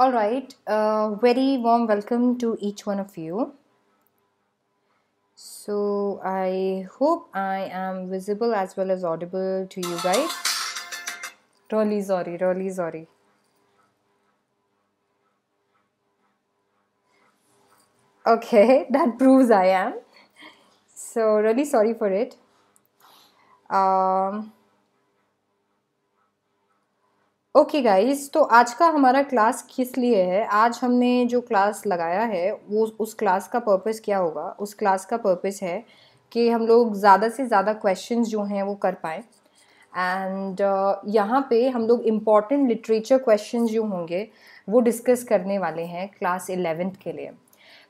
All right, uh, very warm welcome to each one of you. So, I hope I am visible as well as audible to you guys. Really sorry, really sorry. Okay, that proves I am. So, really sorry for it. Um, okay okay guys तो आज का हमारा class किस लिए है आज हमने जो क्लास लगाया है वो उस क्लास का पर्पस क्या होगा उस क्लास का पर्पस है कि हम लोग ज़्यादा से ज़्यादा क्वेश्चंस जो हैं वो कर पाएँ एंड uh, यहाँ पे हम लोग इम्पॉर्टेंट लिटरेचर क्वेश्चंस जो होंगे वो डिस्कस करने वाले हैं क्लास एलेवेंथ के लिए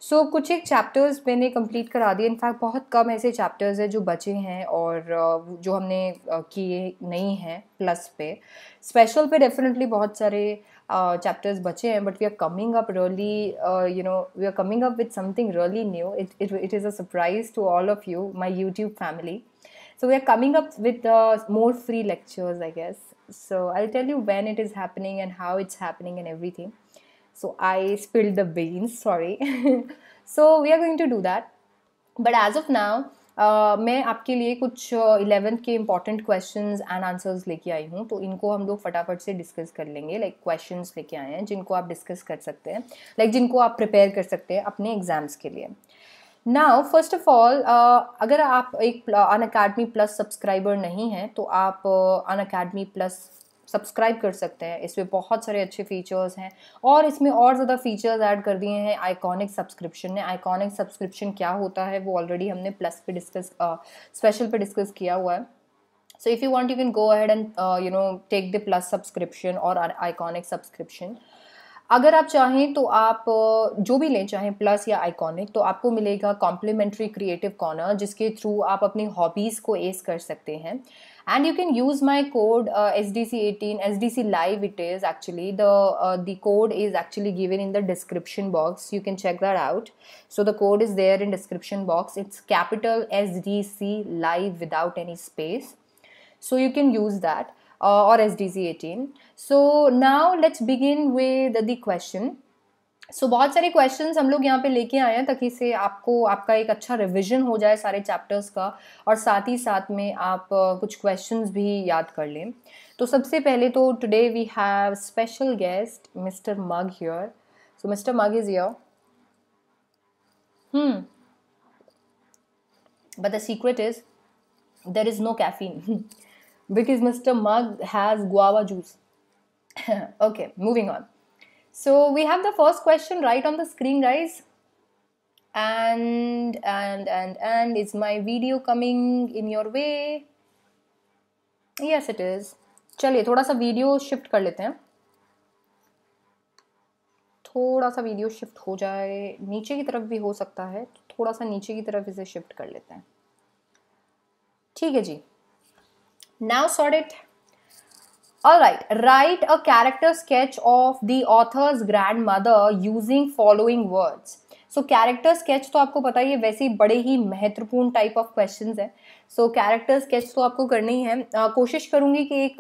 सो so, कुछ एक चैप्टर्स मैंने कंप्लीट करा दिए इनफैक्ट बहुत कम ऐसे चैप्टर्स हैं जो बचे हैं और जो हमने किए नहीं हैं प्लस पे स्पेशल पे डेफिनेटली बहुत सारे चैप्टर्स बचे हैं but we are coming up really you know we are coming up with something really new it it is a surprise to all of you my YouTube family so we are coming up with more free lectures I guess so I tell you when it is happening and how it's happening in everything So I spilled the beans, sorry. so we are going to do that. But as of now, Uh, मैं आपके लिए कुछ eleventh uh, के important question and answers लेके आई हूँ तो इनको हम लोग फटाफट से डिस्कस कर लेंगे लाइक क्वेश्चन लेके आए हैं जिनको आप डिस्कस कर सकते हैं लाइक like, जिनको आप प्रिपेयर कर सकते हैं अपने एग्जाम्स के लिए नाउ फर्स्ट ऑफ ऑल अगर आप एक अन अकेडमी प्लस सब्सक्राइबर नहीं हैं तो आप अन अकेडमी प्लस सब्सक्राइब कर सकते हैं इसमें बहुत सारे अच्छे फीचर्स हैं और इसमें और ज़्यादा फीचर्स ऐड कर दिए हैं आइकॉनिक सब्सक्रिप्शन ने आइकॉनिक सब्सक्रिप्शन क्या होता है वो ऑलरेडी हमने प्लस पे डिस्कस स्पेशल पे डिस्कस किया हुआ है so if you want you can go ahead and you know take the plus subscription और आइकॉनिक सब्सक्रिप्शन अगर आप चाहें तो आप जो भी लें चाहें प्लस या आइकॉनिक तो आपको मिलेगा कॉम्प्लीमेंट्री क्रिएटिव कॉर्नर जिसके थ्रू आप अपनी हॉबीज़ को एस कर सकते हैं and you can use my code uh, SDC18 SDC live it is actually the uh, the code is actually given in the description box you can check that out so the code is there in description box it's capital SDC live without any space so you can use that uh, or SDC18 so now let's begin with the question so so, बहुत सारे questions हम लोग यहाँ पे लेके आए हैं ताकि से आपको आपका एक अच्छा रिवीजन हो जाए सारे चैप्टर्स का और साथ ही साथ में आप कुछ क्वेश्चंस भी याद कर लें तो सबसे पहले तो today we have special guest mister mug here so mister mug is your hmm but the secret is there is no caffeine because mister mug has guava juice okay moving on So we have the first question right on the screen, guys. And, and, and, and, is my video coming in your way? Yes, it is. चलिए थोड़ा सा video shift कर लेते हैं थोड़ा सा video shift हो जाए नीचे की तरफ भी हो सकता है थोड़ा सा नीचे की तरफ इसे शिफ्ट कर लेते हैं ठीक है जी now sort it All right, write a character sketch of the author's grandmother using following words. So character sketch तो आपको पता ही है वैसे ही बड़े ही महत्वपूर्ण टाइप ऑफ क्वेश्चन है सो कैरेक्टर स्केच तो आपको करनी ही है uh, कोशिश करूँगी कि एक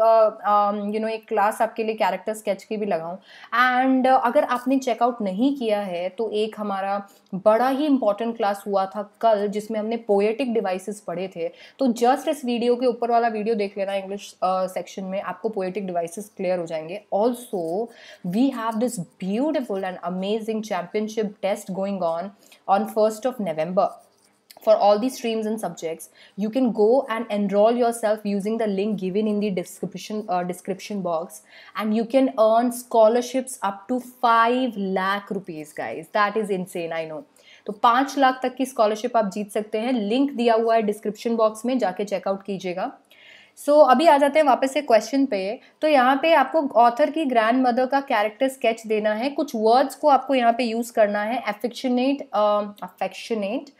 यू नो एक क्लास आपके लिए कैरेक्टर स्केच की भी लगाऊँ एंड uh, अगर आपने चेकआउट नहीं किया है तो एक हमारा बड़ा ही इंपॉर्टेंट क्लास हुआ था कल जिसमें हमने पोएटिक डिवाइसेस पढ़े थे तो जस्ट इस वीडियो के ऊपर वाला वीडियो देख लेना इंग्लिश सेक्शन में आपको पोएटिक डिवाइसेस क्लियर हो जाएंगे also we have this beautiful and amazing championship test going on on first of November for all the streams and subjects you can go and enroll yourself using the link given in the description uh, description box and you can earn scholarships up to 5 lakh rupees guys that is insane i know तो पांच लाख तक की scholarship आप जीत सकते हैं link दिया हुआ है डिस्क्रिप्शन बॉक्स में जाके चेकआउट कीजिएगा सो so, अभी आ जाते हैं वापस से क्वेश्चन पे तो यहाँ पे आपको ऑथर की ग्रैंड मदर का कैरेक्टर स्केच देना है कुछ वर्ड्स को आपको यहाँ पे यूज़ करना है affectionate affectionate uh,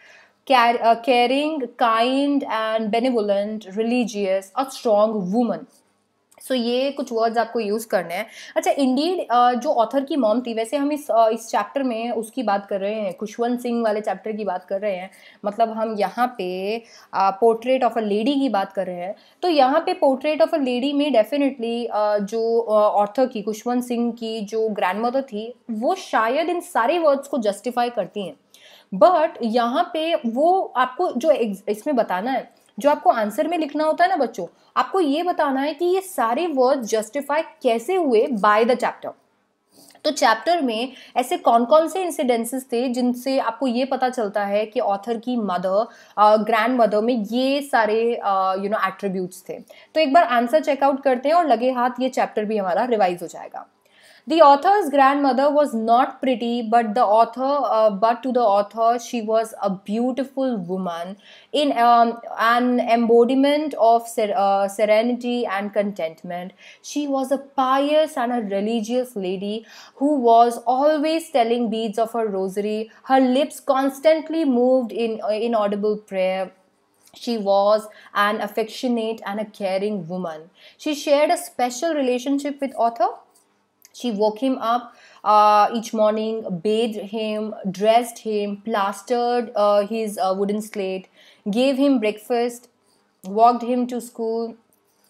caring kind uh, caring, kind and benevolent, religious, a strong woman. So so, ये कुछ वर्ड्स आपको यूज़ करने हैं अच्छा इंडीड uh, जो ऑथर की मॉम थी वैसे हम इस uh, इस चैप्टर में उसकी बात कर रहे हैं खुशवंत सिंह वाले चैप्टर की बात कर रहे हैं मतलब हम यहाँ पे पोर्ट्रेट ऑफ अ लेडी की बात कर रहे हैं तो यहाँ पे पोर्ट्रेट ऑफ अ लेडी में डेफिनेटली जो ऑथर की खुशवंत सिंह की जो ग्रैंड मदर थी वो शायद इन सारे वर्ड्स को जस्टिफाई करती हैं बट यहाँ पे वो आपको जो इसमें बताना है जो आपको आंसर में लिखना होता है ना बच्चों आपको ये बताना है कि ये सारे वर्ड जस्टिफाई कैसे हुए बाय द चैप्टर तो चैप्टर में ऐसे कौन कौन से इंसिडेंसेस थे जिनसे आपको ये पता चलता है कि ऑथर की मदर ग्रैंड मदर में ये सारे यू नो एट्रीब्यूट्स थे तो एक बार आंसर चेकआउट करते हैं और लगे हाथ ये चैप्टर भी हमारा रिवाइज हो जाएगा The author's grandmother was not pretty, but the author, uh, but to the author, she was a beautiful woman in um, an embodiment of ser uh, serenity and contentment. She was a pious and a religious lady who was always telling beads of her rosary. Her lips constantly moved in uh, inaudible prayer. She was an affectionate and a caring woman. She shared a special relationship with author she woke him up uh, each morning, bathed him, dressed him, plastered uh, his uh, wooden slate, gave him breakfast, walked him to school,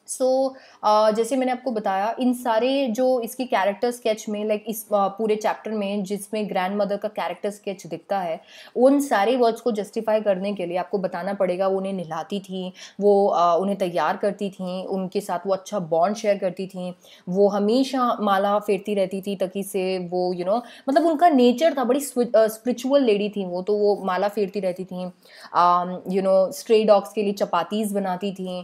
so so, uh, जैसे मैंने आपको बताया इन सारे जो इसकी character sketch में like इस uh, पूरे चैप्टर में जिसमें ग्रैंड मदर का कैरेक्टर स्केच दिखता है उन सारे वर्ड्स को जस्टिफाई करने के लिए आपको बताना पड़ेगा वो उन्हें नहलाती थी वो uh, उन्हें तैयार करती थी उनके साथ वो अच्छा बॉन्ड शेयर करती थी वो हमेशा माला फेरती रहती थी तकी से वो यू you नो know, मतलब उनका नेचर था बड़ी स्परिचुअल लेडी थी वो तो वो माला फेरती रहती थी यू नो स्ट्रे डॉग्स के लिए चपातीज़ बनाती थी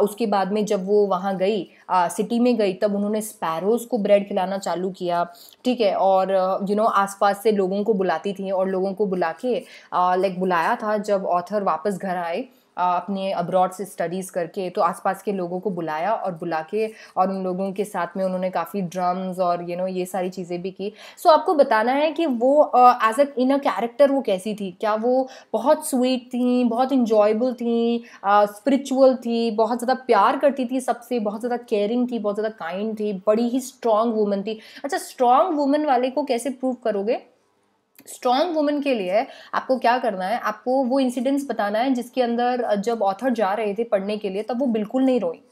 उसके बाद में जब वो वहाँ गई आ, सिटी में गई तब उन्होंने स्पैरोज को ब्रेड खिलाना चालू किया ठीक है और यू नो आसपास से लोगों को बुलाती थी और लोगों को बुला के लाइक बुलाया था जब ऑथर वापस घर आए अपने अब्रॉड से स्टडीज़ करके तो आसपास के लोगों को बुलाया और बुला के और उन लोगों के साथ में उन्होंने काफ़ी ड्रम्स और यू you नो know, ये सारी चीज़ें भी की सो so, आपको बताना है कि वो as a in a character वो कैसी थी क्या वो बहुत स्वीट थी बहुत इंजॉयबल थी स्पिरिचुअल uh, थी बहुत ज़्यादा प्यार करती थी सबसे बहुत ज़्यादा केयरिंग थी बहुत ज़्यादा काइंड थी बड़ी ही स्ट्रांग वूमन थी अच्छा स्ट्रांग वूमन वाले को कैसे प्रूव करोगे स्ट्रॉन्ग वुमेन के लिए आपको क्या करना है आपको वो इंसिडेंट्स बताना है जिसके अंदर जब ऑथर जा रहे थे पढ़ने के लिए तब वो बिल्कुल नहीं रोई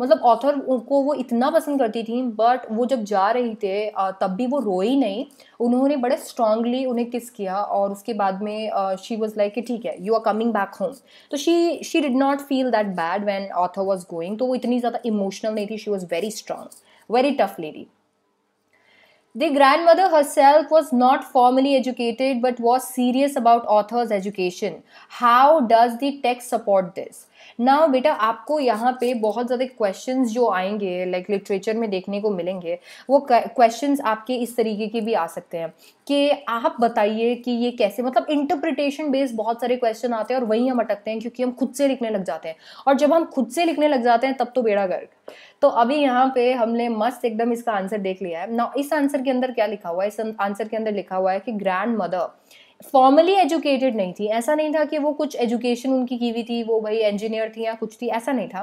मतलब ऑथर को वो इतना पसंद करती थी बट वो जब जा रही थे तब भी वो रोई नहीं उन्होंने बड़े स्ट्रांगली उन्हें किस किया और उसके बाद में शी वॉज लाइक कि ठीक है you are coming back home तो she she did not feel that bad when author was going तो वो इतनी ज़्यादा इमोशनल नहीं थी she was very strong very tough lady The grandmother herself was not formally educated but was serious about author's education. How does the text support this? ना बेटा आपको यहाँ पे बहुत ज़्यादा क्वेश्चन जो आएंगे लाइक लिटरेचर में देखने को मिलेंगे वो क्वेश्चन आपके इस तरीके के भी आ सकते हैं कि आप बताइए कि ये कैसे मतलब इंटरप्रिटेशन बेस्ड बहुत सारे क्वेश्चन आते हैं और वहीं हम अटकते हैं क्योंकि हम खुद से लिखने लग जाते हैं और जब हम खुद से लिखने लग जाते हैं तब तो बेड़ा गर्क तो अभी यहाँ पे हमने मस्त एकदम इसका आंसर देख लिया है ना इस आंसर के अंदर क्या लिखा हुआ है इस आंसर के अंदर लिखा हुआ है कि ग्रैंड मदर फॉर्मली एजुकेटेड नहीं थी ऐसा नहीं था कि वो कुछ एजुकेशन उनकी की हुई थी वो भाई इंजीनियर थी या कुछ थी ऐसा नहीं था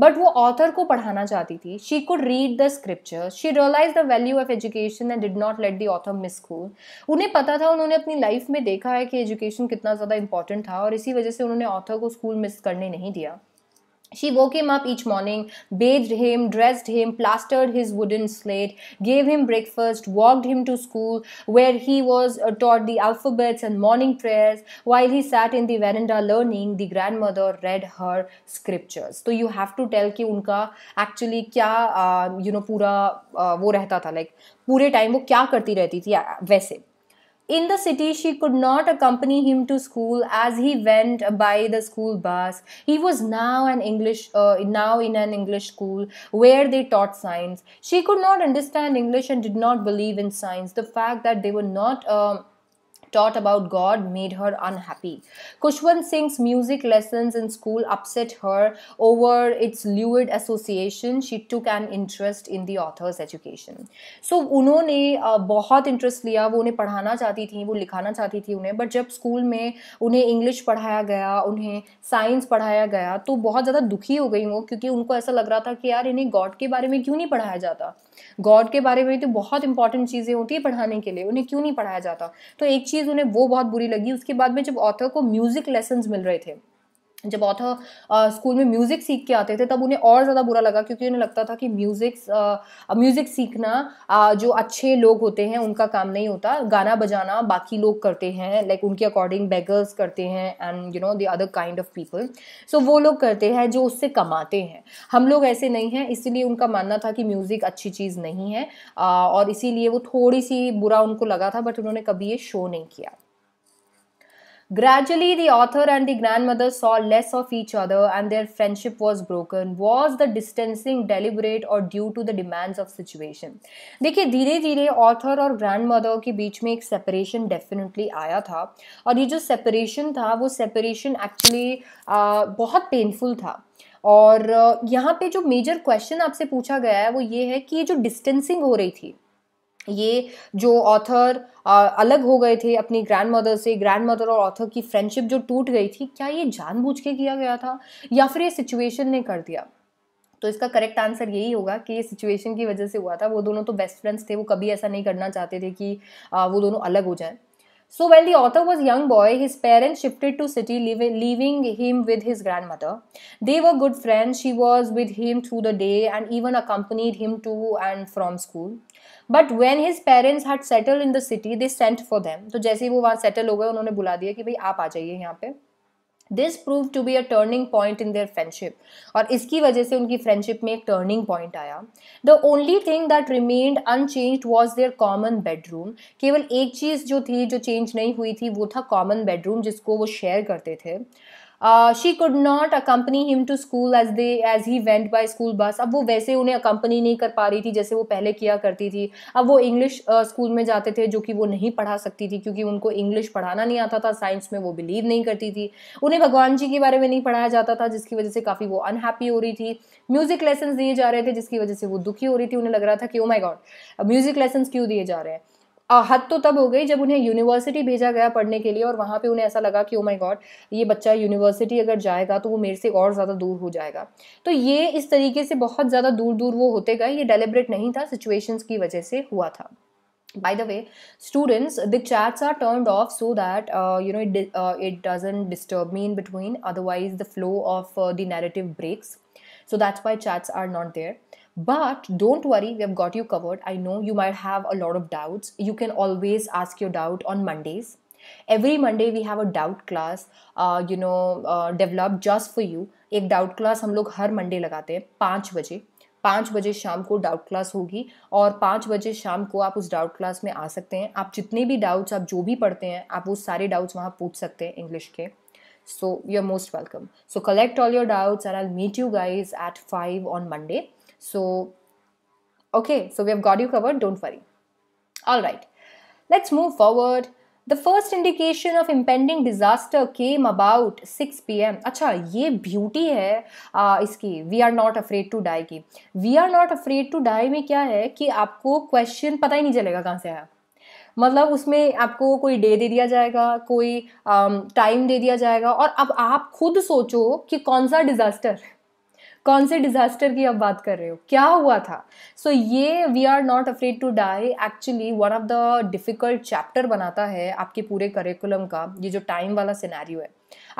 बट वो ऑथर को पढ़ाना चाहती थी she could read the scripture she realize the value of education and did not let the author miss school उन्हें पता था उन्होंने अपनी लाइफ में देखा है कि एजुकेशन कितना ज़्यादा इंपॉर्टेंट था और इसी वजह से उन्होंने ऑथर को स्कूल मिस करने नहीं दिया She woke him up each morning, bathed him, dressed him, plastered his wooden slate, gave him breakfast, walked him to school, where he was taught the alphabets and morning prayers, while he sat in the veranda learning. The grandmother read her scriptures. So you have to tell कि उनका actually क्या you know पूरा वो रहता था like पूरे time वो क्या करती रहती थी वैसे In the city, she could not accompany him to school as he went by the school bus. He was now an English, uh, now in an English school where they taught science. She could not understand English and did not believe in science. The fact that they were not. Uh, taught about God made her unhappy. Kushwant Singh's music lessons in school upset her over its lewd association. She took an interest in the author's education. So उन्होंने बहुत interest लिया वो उन्हें पढ़ाना चाहती थी वो लिखाना चाहती थी उन्हें but जब school में उन्हें English पढ़ाया गया उन्हें science पढ़ाया गया तो बहुत ज़्यादा दुखी हो गई वो क्योंकि उनको ऐसा लग रहा था कि यार इन्हें God के बारे में क्यों नहीं पढ़ाया जाता गॉड के बारे में तो बहुत इंपॉर्टेंट चीज़ें होती है पढ़ाने के लिए उन्हें क्यों नहीं पढ़ाया जाता तो एक चीज़ उन्हें वो बहुत बुरी लगी उसके बाद में जब ऑथर को म्यूज़िक लेसन मिल रहे थे जब ऑथर स्कूल में म्यूज़िक सीख के आते थे तब उन्हें और ज़्यादा बुरा लगा क्योंकि उन्हें लगता था कि म्यूज़िक म्यूज़िक सीखना आ, जो अच्छे लोग होते हैं उनका काम नहीं होता गाना बजाना बाकी लोग करते हैं लाइक उनके अकॉर्डिंग बेगर्स करते हैं and you know the other kind of people so वो लोग करते हैं जो उससे कमाते हैं हम लोग ऐसे नहीं हैं इसीलिए उनका मानना था कि म्यूज़िक अच्छी चीज़ नहीं है आ, और इसीलिए वो थोड़ी सी बुरा उनको लगा था बट उन्होंने कभी ये शो नहीं किया Gradually, the author and the grandmother saw less of each other and their friendship was broken. Was the distancing deliberate or due to the demands of situation? देखिए धीरे धीरे author और grandmother के बीच में एक separation definitely आया था और ये जो separation था वो separation actually बहुत painful था और यहाँ पे जो major question आपसे पूछा गया है वो ये है कि ये जो distancing हो रही थी ये जो ऑथर अलग हो गए थे अपनी ग्रैंड मदर से ग्रैंड मदर और ऑथर की फ्रेंडशिप जो टूट गई थी क्या ये जानबूझ के किया गया था या फिर ये सिचुएशन ने कर दिया तो इसका करेक्ट आंसर यही होगा कि ये सिचुएशन की वजह से हुआ था वो दोनों तो बेस्ट फ्रेंड्स थे वो कभी ऐसा नहीं करना चाहते थे कि वो दोनों अलग हो जाए so well the author was young boy his parents shifted to city living him with his grandmother they were good friend she was with him through the day and even a company him to and from school but when his parents had settled in the city they sent for them तो जैसे ही वो वहाँ settle हो गए उन्होंने बुला दिया कि भाई आप आ जाइए यहाँ पे this prove to be a turning point in their friendship और इसकी वजह से उनकी फ्रेंडशिप में एक टर्निंग पॉइंट आया the only thing that remained unchanged was their common bedroom केवल एक चीज़ जो थी जो चेंज नहीं हुई थी वो था कॉमन बेडरूम जिसको वो शेयर करते थे she could not accompany him to school as they as he went by school bus अब वो वैसे उन्हें अकम्पनी नहीं कर पा रही थी जैसे वो पहले किया करती थी अब वो इंग्लिश स्कूल uh, में जाते थे जो कि वो नहीं पढ़ा सकती थी क्योंकि उनको इंग्लिश पढ़ाना नहीं आता था साइंस में वो बिलीव नहीं करती थी उन्हें भगवान जी के बारे में नहीं पढ़ाया जाता था जिसकी वजह से काफ़ी वो अनहैप्पी हो रही थी म्यूज़िक लेसन दिए जा रहे थे जिसकी वजह से वो दुखी हो रही थी उन्हें लग रहा था कि oh my god music lesson क्यों दिए जा रहे हैं हद तो तब हो गई जब उन्हें यूनिवर्सिटी भेजा गया पढ़ने के लिए और वहाँ पे उन्हें ऐसा लगा कि ओ माय गॉड ये बच्चा यूनिवर्सिटी अगर जाएगा तो वो मेरे से और ज़्यादा दूर हो जाएगा तो ये इस तरीके से बहुत ज़्यादा दूर दूर वो होते गए ये डेलिब्रेट नहीं था सिचुएशंस की वजह से हुआ था by the way students the chats are turn off so that you know it it doesn't disturb me in between otherwise the flow of the narrative breaks so that's why chats are not there But don't worry, we have got you covered. I know you might have a lot of doubts. You can always ask your doubt on Mondays. Every Monday we have a doubt class, uh, you know, uh, developed just for you. एक doubt class हम लोग हर Monday लगाते हैं पाँच बजे पाँच बजे शाम को डाउट क्लास होगी और पाँच बजे शाम को आप उस डाउट क्लास में आ सकते हैं आप जितने भी डाउट्स आप जो भी पढ़ते हैं आप वो सारे डाउट्स वहाँ पूछ सकते हैं इंग्लिश के So you're most welcome. So collect all your doubts and I'll meet you guys at 5 on Monday. So, okay, so we have got you covered, don't worry. All right, let's move forward. the first indication of impending disaster came about 6 pm अच्छा ये beauty है आ, इसकी we are not afraid to die की we are not afraid to die में क्या है कि आपको क्वेश्चन पता ही नहीं चलेगा कहाँ से आया मतलब उसमें आपको कोई डे दे दिया जाएगा कोई टाइम दे दिया जाएगा और अब आप खुद सोचो कि कौन सा डिजास्टर कौन से डिजास्टर की आप बात कर रहे हो क्या हुआ था सो so, ये we are not afraid to die actually one of the difficult chapter बनाता है आपके पूरे करिकुलम का ये जो टाइम वाला सिनेरियो है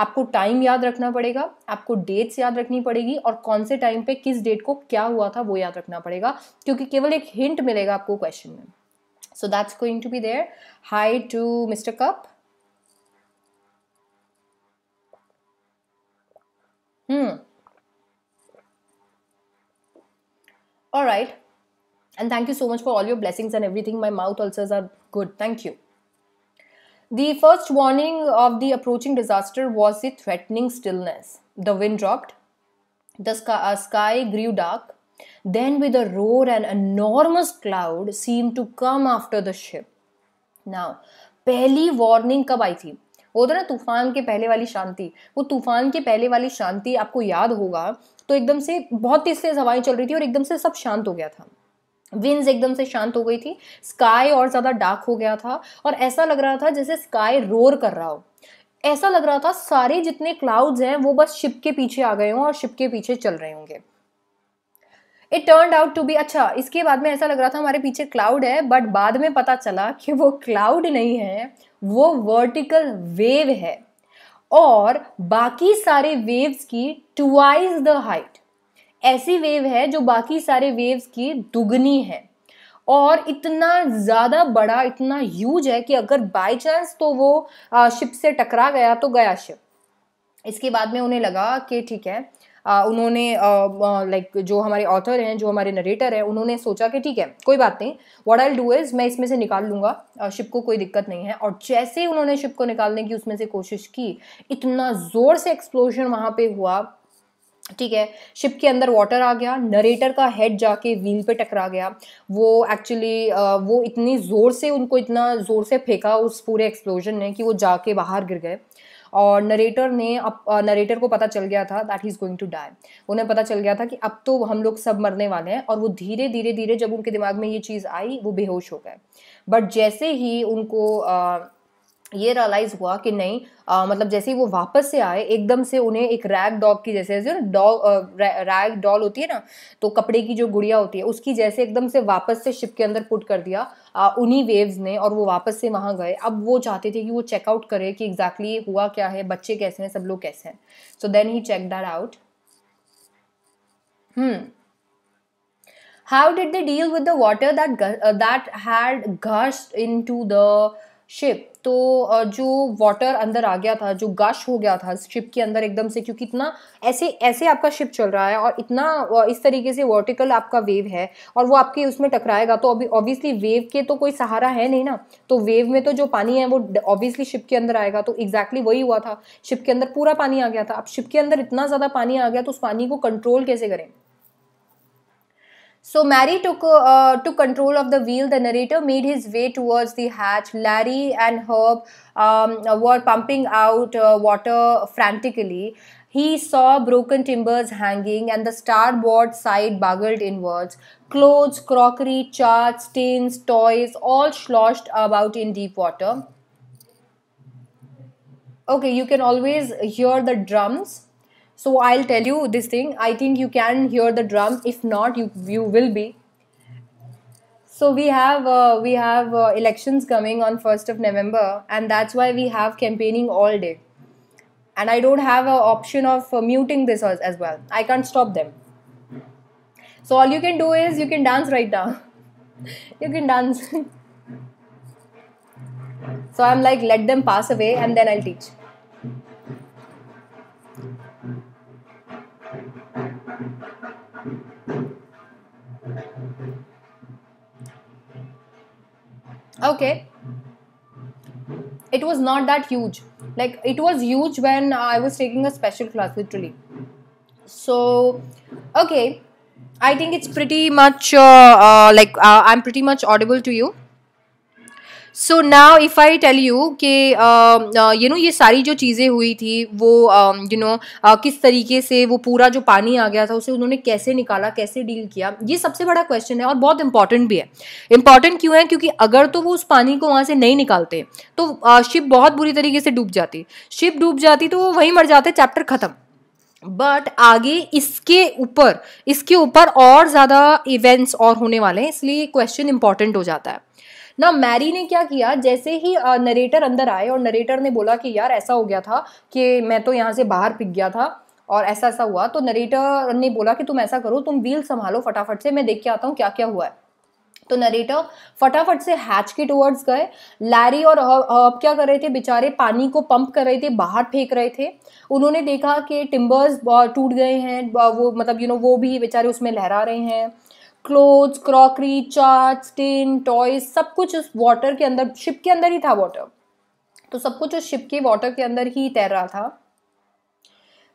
आपको टाइम याद रखना पड़ेगा आपको डेट्स याद रखनी पड़ेगी और कौन से टाइम पे किस डेट को क्या हुआ था वो याद रखना पड़ेगा क्योंकि केवल एक हिंट मिलेगा आपको क्वेश्चन में so that's going to be there hi to mister cup hmm All right. And thank you so much for all your blessings and everything. My mouth ulcers are good. Thank you. The first warning of the approaching disaster was the threatening stillness. The wind dropped, the uh, sky, grew dark. Then, with a roar, an enormous cloud seemed to come after the ship. Now, पहली warning कब आई थी वो तो ना तूफान के पहले वाली शांति वो तूफान के पहले वाली शांति आपको याद होगा तो एकदम से बहुत तेज तेज हवाएं चल रही थी और एकदम से सब शांत हो गया था विंड्स एकदम से शांत हो गई थी स्काई और ज़्यादा डार्क हो गया था और ऐसा लग रहा था जैसे स्काई रोर कर रहा हो ऐसा लग रहा था सारे जितने क्लाउड्स हैं वो बस शिप के पीछे आ गए हों और शिप के पीछे चल रहे होंगे it turn out to be अच्छा इसके बाद में ऐसा लग रहा था हमारे पीछे क्लाउड है बट बाद में पता चला कि वो क्लाउड नहीं है वो वर्टिकल वेव है और बाकी सारे वेव्स की टूआइज द हाइट ऐसी वेव है जो बाकी सारे वेव्स की दुगनी है और इतना ज़्यादा बड़ा इतना ह्यूज है कि अगर बाय चांस तो वो शिप से टकरा गया तो गया शिप इसके बाद में उन्हें लगा कि ठीक है उन्होंने लाइक जो हमारे ऑथर हैं जो हमारे नरेटर हैं उन्होंने सोचा कि ठीक है कोई बात नहीं वॉट आई डू इज़ मैं इसमें से निकाल लूँगा शिप को कोई दिक्कत नहीं है और जैसे ही उन्होंने शिप को निकालने की उसमें से कोशिश की इतना ज़ोर से एक्सप्लोजन वहाँ पर हुआ ठीक है शिप के अंदर वाटर आ गया नरेटर का हेड जाके व्हील पे टकरा गया वो एक्चुअली वो इतनी ज़ोर से उनको इतना ज़ोर से फेंका उस पूरे एक्सप्लोजन ने कि वो जाके बाहर गिर गए और नरेटर ने अब नरेटर को पता चल गया था that he is going to die उन्हें पता चल गया था कि अब तो हम लोग सब मरने वाले हैं और वो धीरे धीरे धीरे जब उनके दिमाग में ये चीज़ आई वो बेहोश हो गए बट जैसे ही उनको आ, ये रियलाइज़ हुआ कि नहीं आ, मतलब जैसे ही वो वापस से आए एकदम से उन्हें एक रैग डॉग की जैसे जैसे डॉग रैग डॉल होती है ना तो कपड़े की जो गुड़िया होती है उसकी जैसे एकदम से वापस से शिप के अंदर पुट कर दिया उन्हीं वेव्स ने और वो वापस से वहाँ गए अब वो चाहते थे कि वो चेकआउट करे कि एग्जैक्टली exactly हुआ क्या है बच्चे कैसे हैं सब लोग कैसे हैं so then he check that out how did they deal with the water that that had had into the ship तो जो वाटर अंदर आ गया था जो गश हो गया था शिप के अंदर एकदम से क्योंकि इतना ऐसे ऐसे आपका शिप चल रहा है और इतना इस तरीके से वर्टिकल आपका वेव है और वो आपके उसमें टकराएगा तो अभी ऑब्वियसली वेव के तो कोई सहारा है नहीं ना तो वेव में तो जो पानी है वो ऑब्वियसली शिप के अंदर आएगा तो एग्जैक्टली वही हुआ था शिप के अंदर पूरा पानी आ गया था अब शिप के अंदर इतना ज़्यादा पानी आ गया तो उस पानी को कंट्रोल कैसे करें So Mary took uh, took control of the wheel. The narrator made his way towards the hatch. Larry and Herb um, were pumping out uh, water frantically. He saw broken timbers hanging and the starboard side boggled inwards. Clothes, crockery, charts, stains, toys, all sloshed about in deep water. Okay, you can always hear the drums so i'll tell you this thing i think you can hear the drum if not you you will be so we have uh, we have uh, elections coming on 1st of november and that's why we have campaigning all day and i don't have an option of uh, muting this as, as well i can't stop them so all you can do is you can dance right now you can dance so i'm like let them pass away and then i'll teach okay it was not that huge like it was huge when i was taking a special class literally so okay i think it's pretty much uh, uh, like uh, i'm pretty much audible to you so now if I tell you कि you uh, know uh, ये सारी जो चीज़ें हुई थी वो you um, no uh, किस तरीके से वो पूरा जो पानी आ गया था उसे उन्होंने कैसे निकाला कैसे डील किया ये सबसे बड़ा क्वेश्चन है और बहुत इंपॉर्टेंट भी है इंपॉर्टेंट क्यों है क्योंकि अगर तो वो उस पानी को वहाँ से नहीं निकालते तो शिप बहुत बुरी तरीके से डूब जाती शिप डूब जाती तो वो वहीं मर जाते चैप्टर ख़त्म बट आगे इसके ऊपर इसके ऊपर और ज़्यादा इवेंट्स और होने वाले हैं इसलिए क्वेश्चन इंपॉर्टेंट हो जाता है ना मैरी ने क्या किया जैसे ही नरेटर अंदर आए और नरेटर ने बोला कि यार ऐसा हो गया था कि मैं तो यहाँ से बाहर पिक गया था और ऐसा ऐसा हुआ तो नरेटर ने बोला कि तुम ऐसा करो तुम व्हील संभालो फटाफट से मैं देख के आता हूँ क्या क्या हुआ है तो नरेटर फटाफट से हैच के टूवर्ड्स गए लैरी और अब क्या कर रहे थे बेचारे पानी को पंप कर रहे थे बाहर फेंक रहे थे उन्होंने देखा कि टिम्बर्स टूट गए हैं वो मतलब यू नो वो भी बेचारे उसमें लहरा रहे हैं clothes crockery chart tin toys सब कुछ उस वाटर के अंदर शिप के अंदर ही था वाटर तो सब कुछ उस शिप के वाटर के अंदर ही तैर रहा था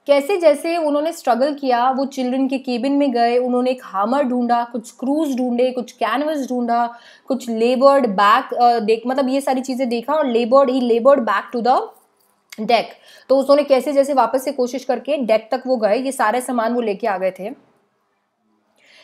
कैसे जैसे उन्होंने स्ट्रगल किया वो चिल्ड्रन के केबिन में गए उन्होंने एक हामर ढूंढा कुछ क्रूज ढूंढे कुछ कैनवस ढूंढा कुछ लेबर्ड बैक देख मतलब ये सारी चीज़ें देखा और laboured he laboured back to the deck तो उन्होंने कैसे जैसे वापस से कोशिश करके डेक तक वो गए ये सारे सामान वो लेके आ गए थे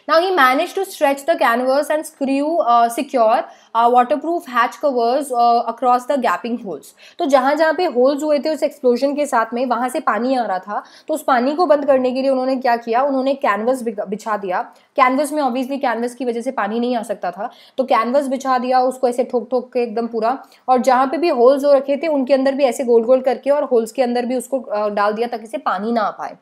Now he managed to stretch the canvas and screw uh, secure uh, waterproof hatch covers uh, across the gapping holes. तो जहाँ जहाँ पे होल्स हुए थे उस एक्सप्लोजन के साथ में वहाँ से पानी आ रहा था तो उस पानी को बंद करने के लिए उन्होंने क्या किया उन्होंने कैनवस बिछा दिया कैनवस में ऑब्वियसली कैनवस की वजह से पानी नहीं आ सकता था तो कैनवस बिछा दिया उसको ऐसे ठोक ठोक के एकदम पूरा और जहाँ पे भी होल्स हो रखे थे उनके अंदर भी ऐसे गोल गोल करके और होल्स के अंदर भी उसको डाल दिया ताकि से पानी ना आ पाए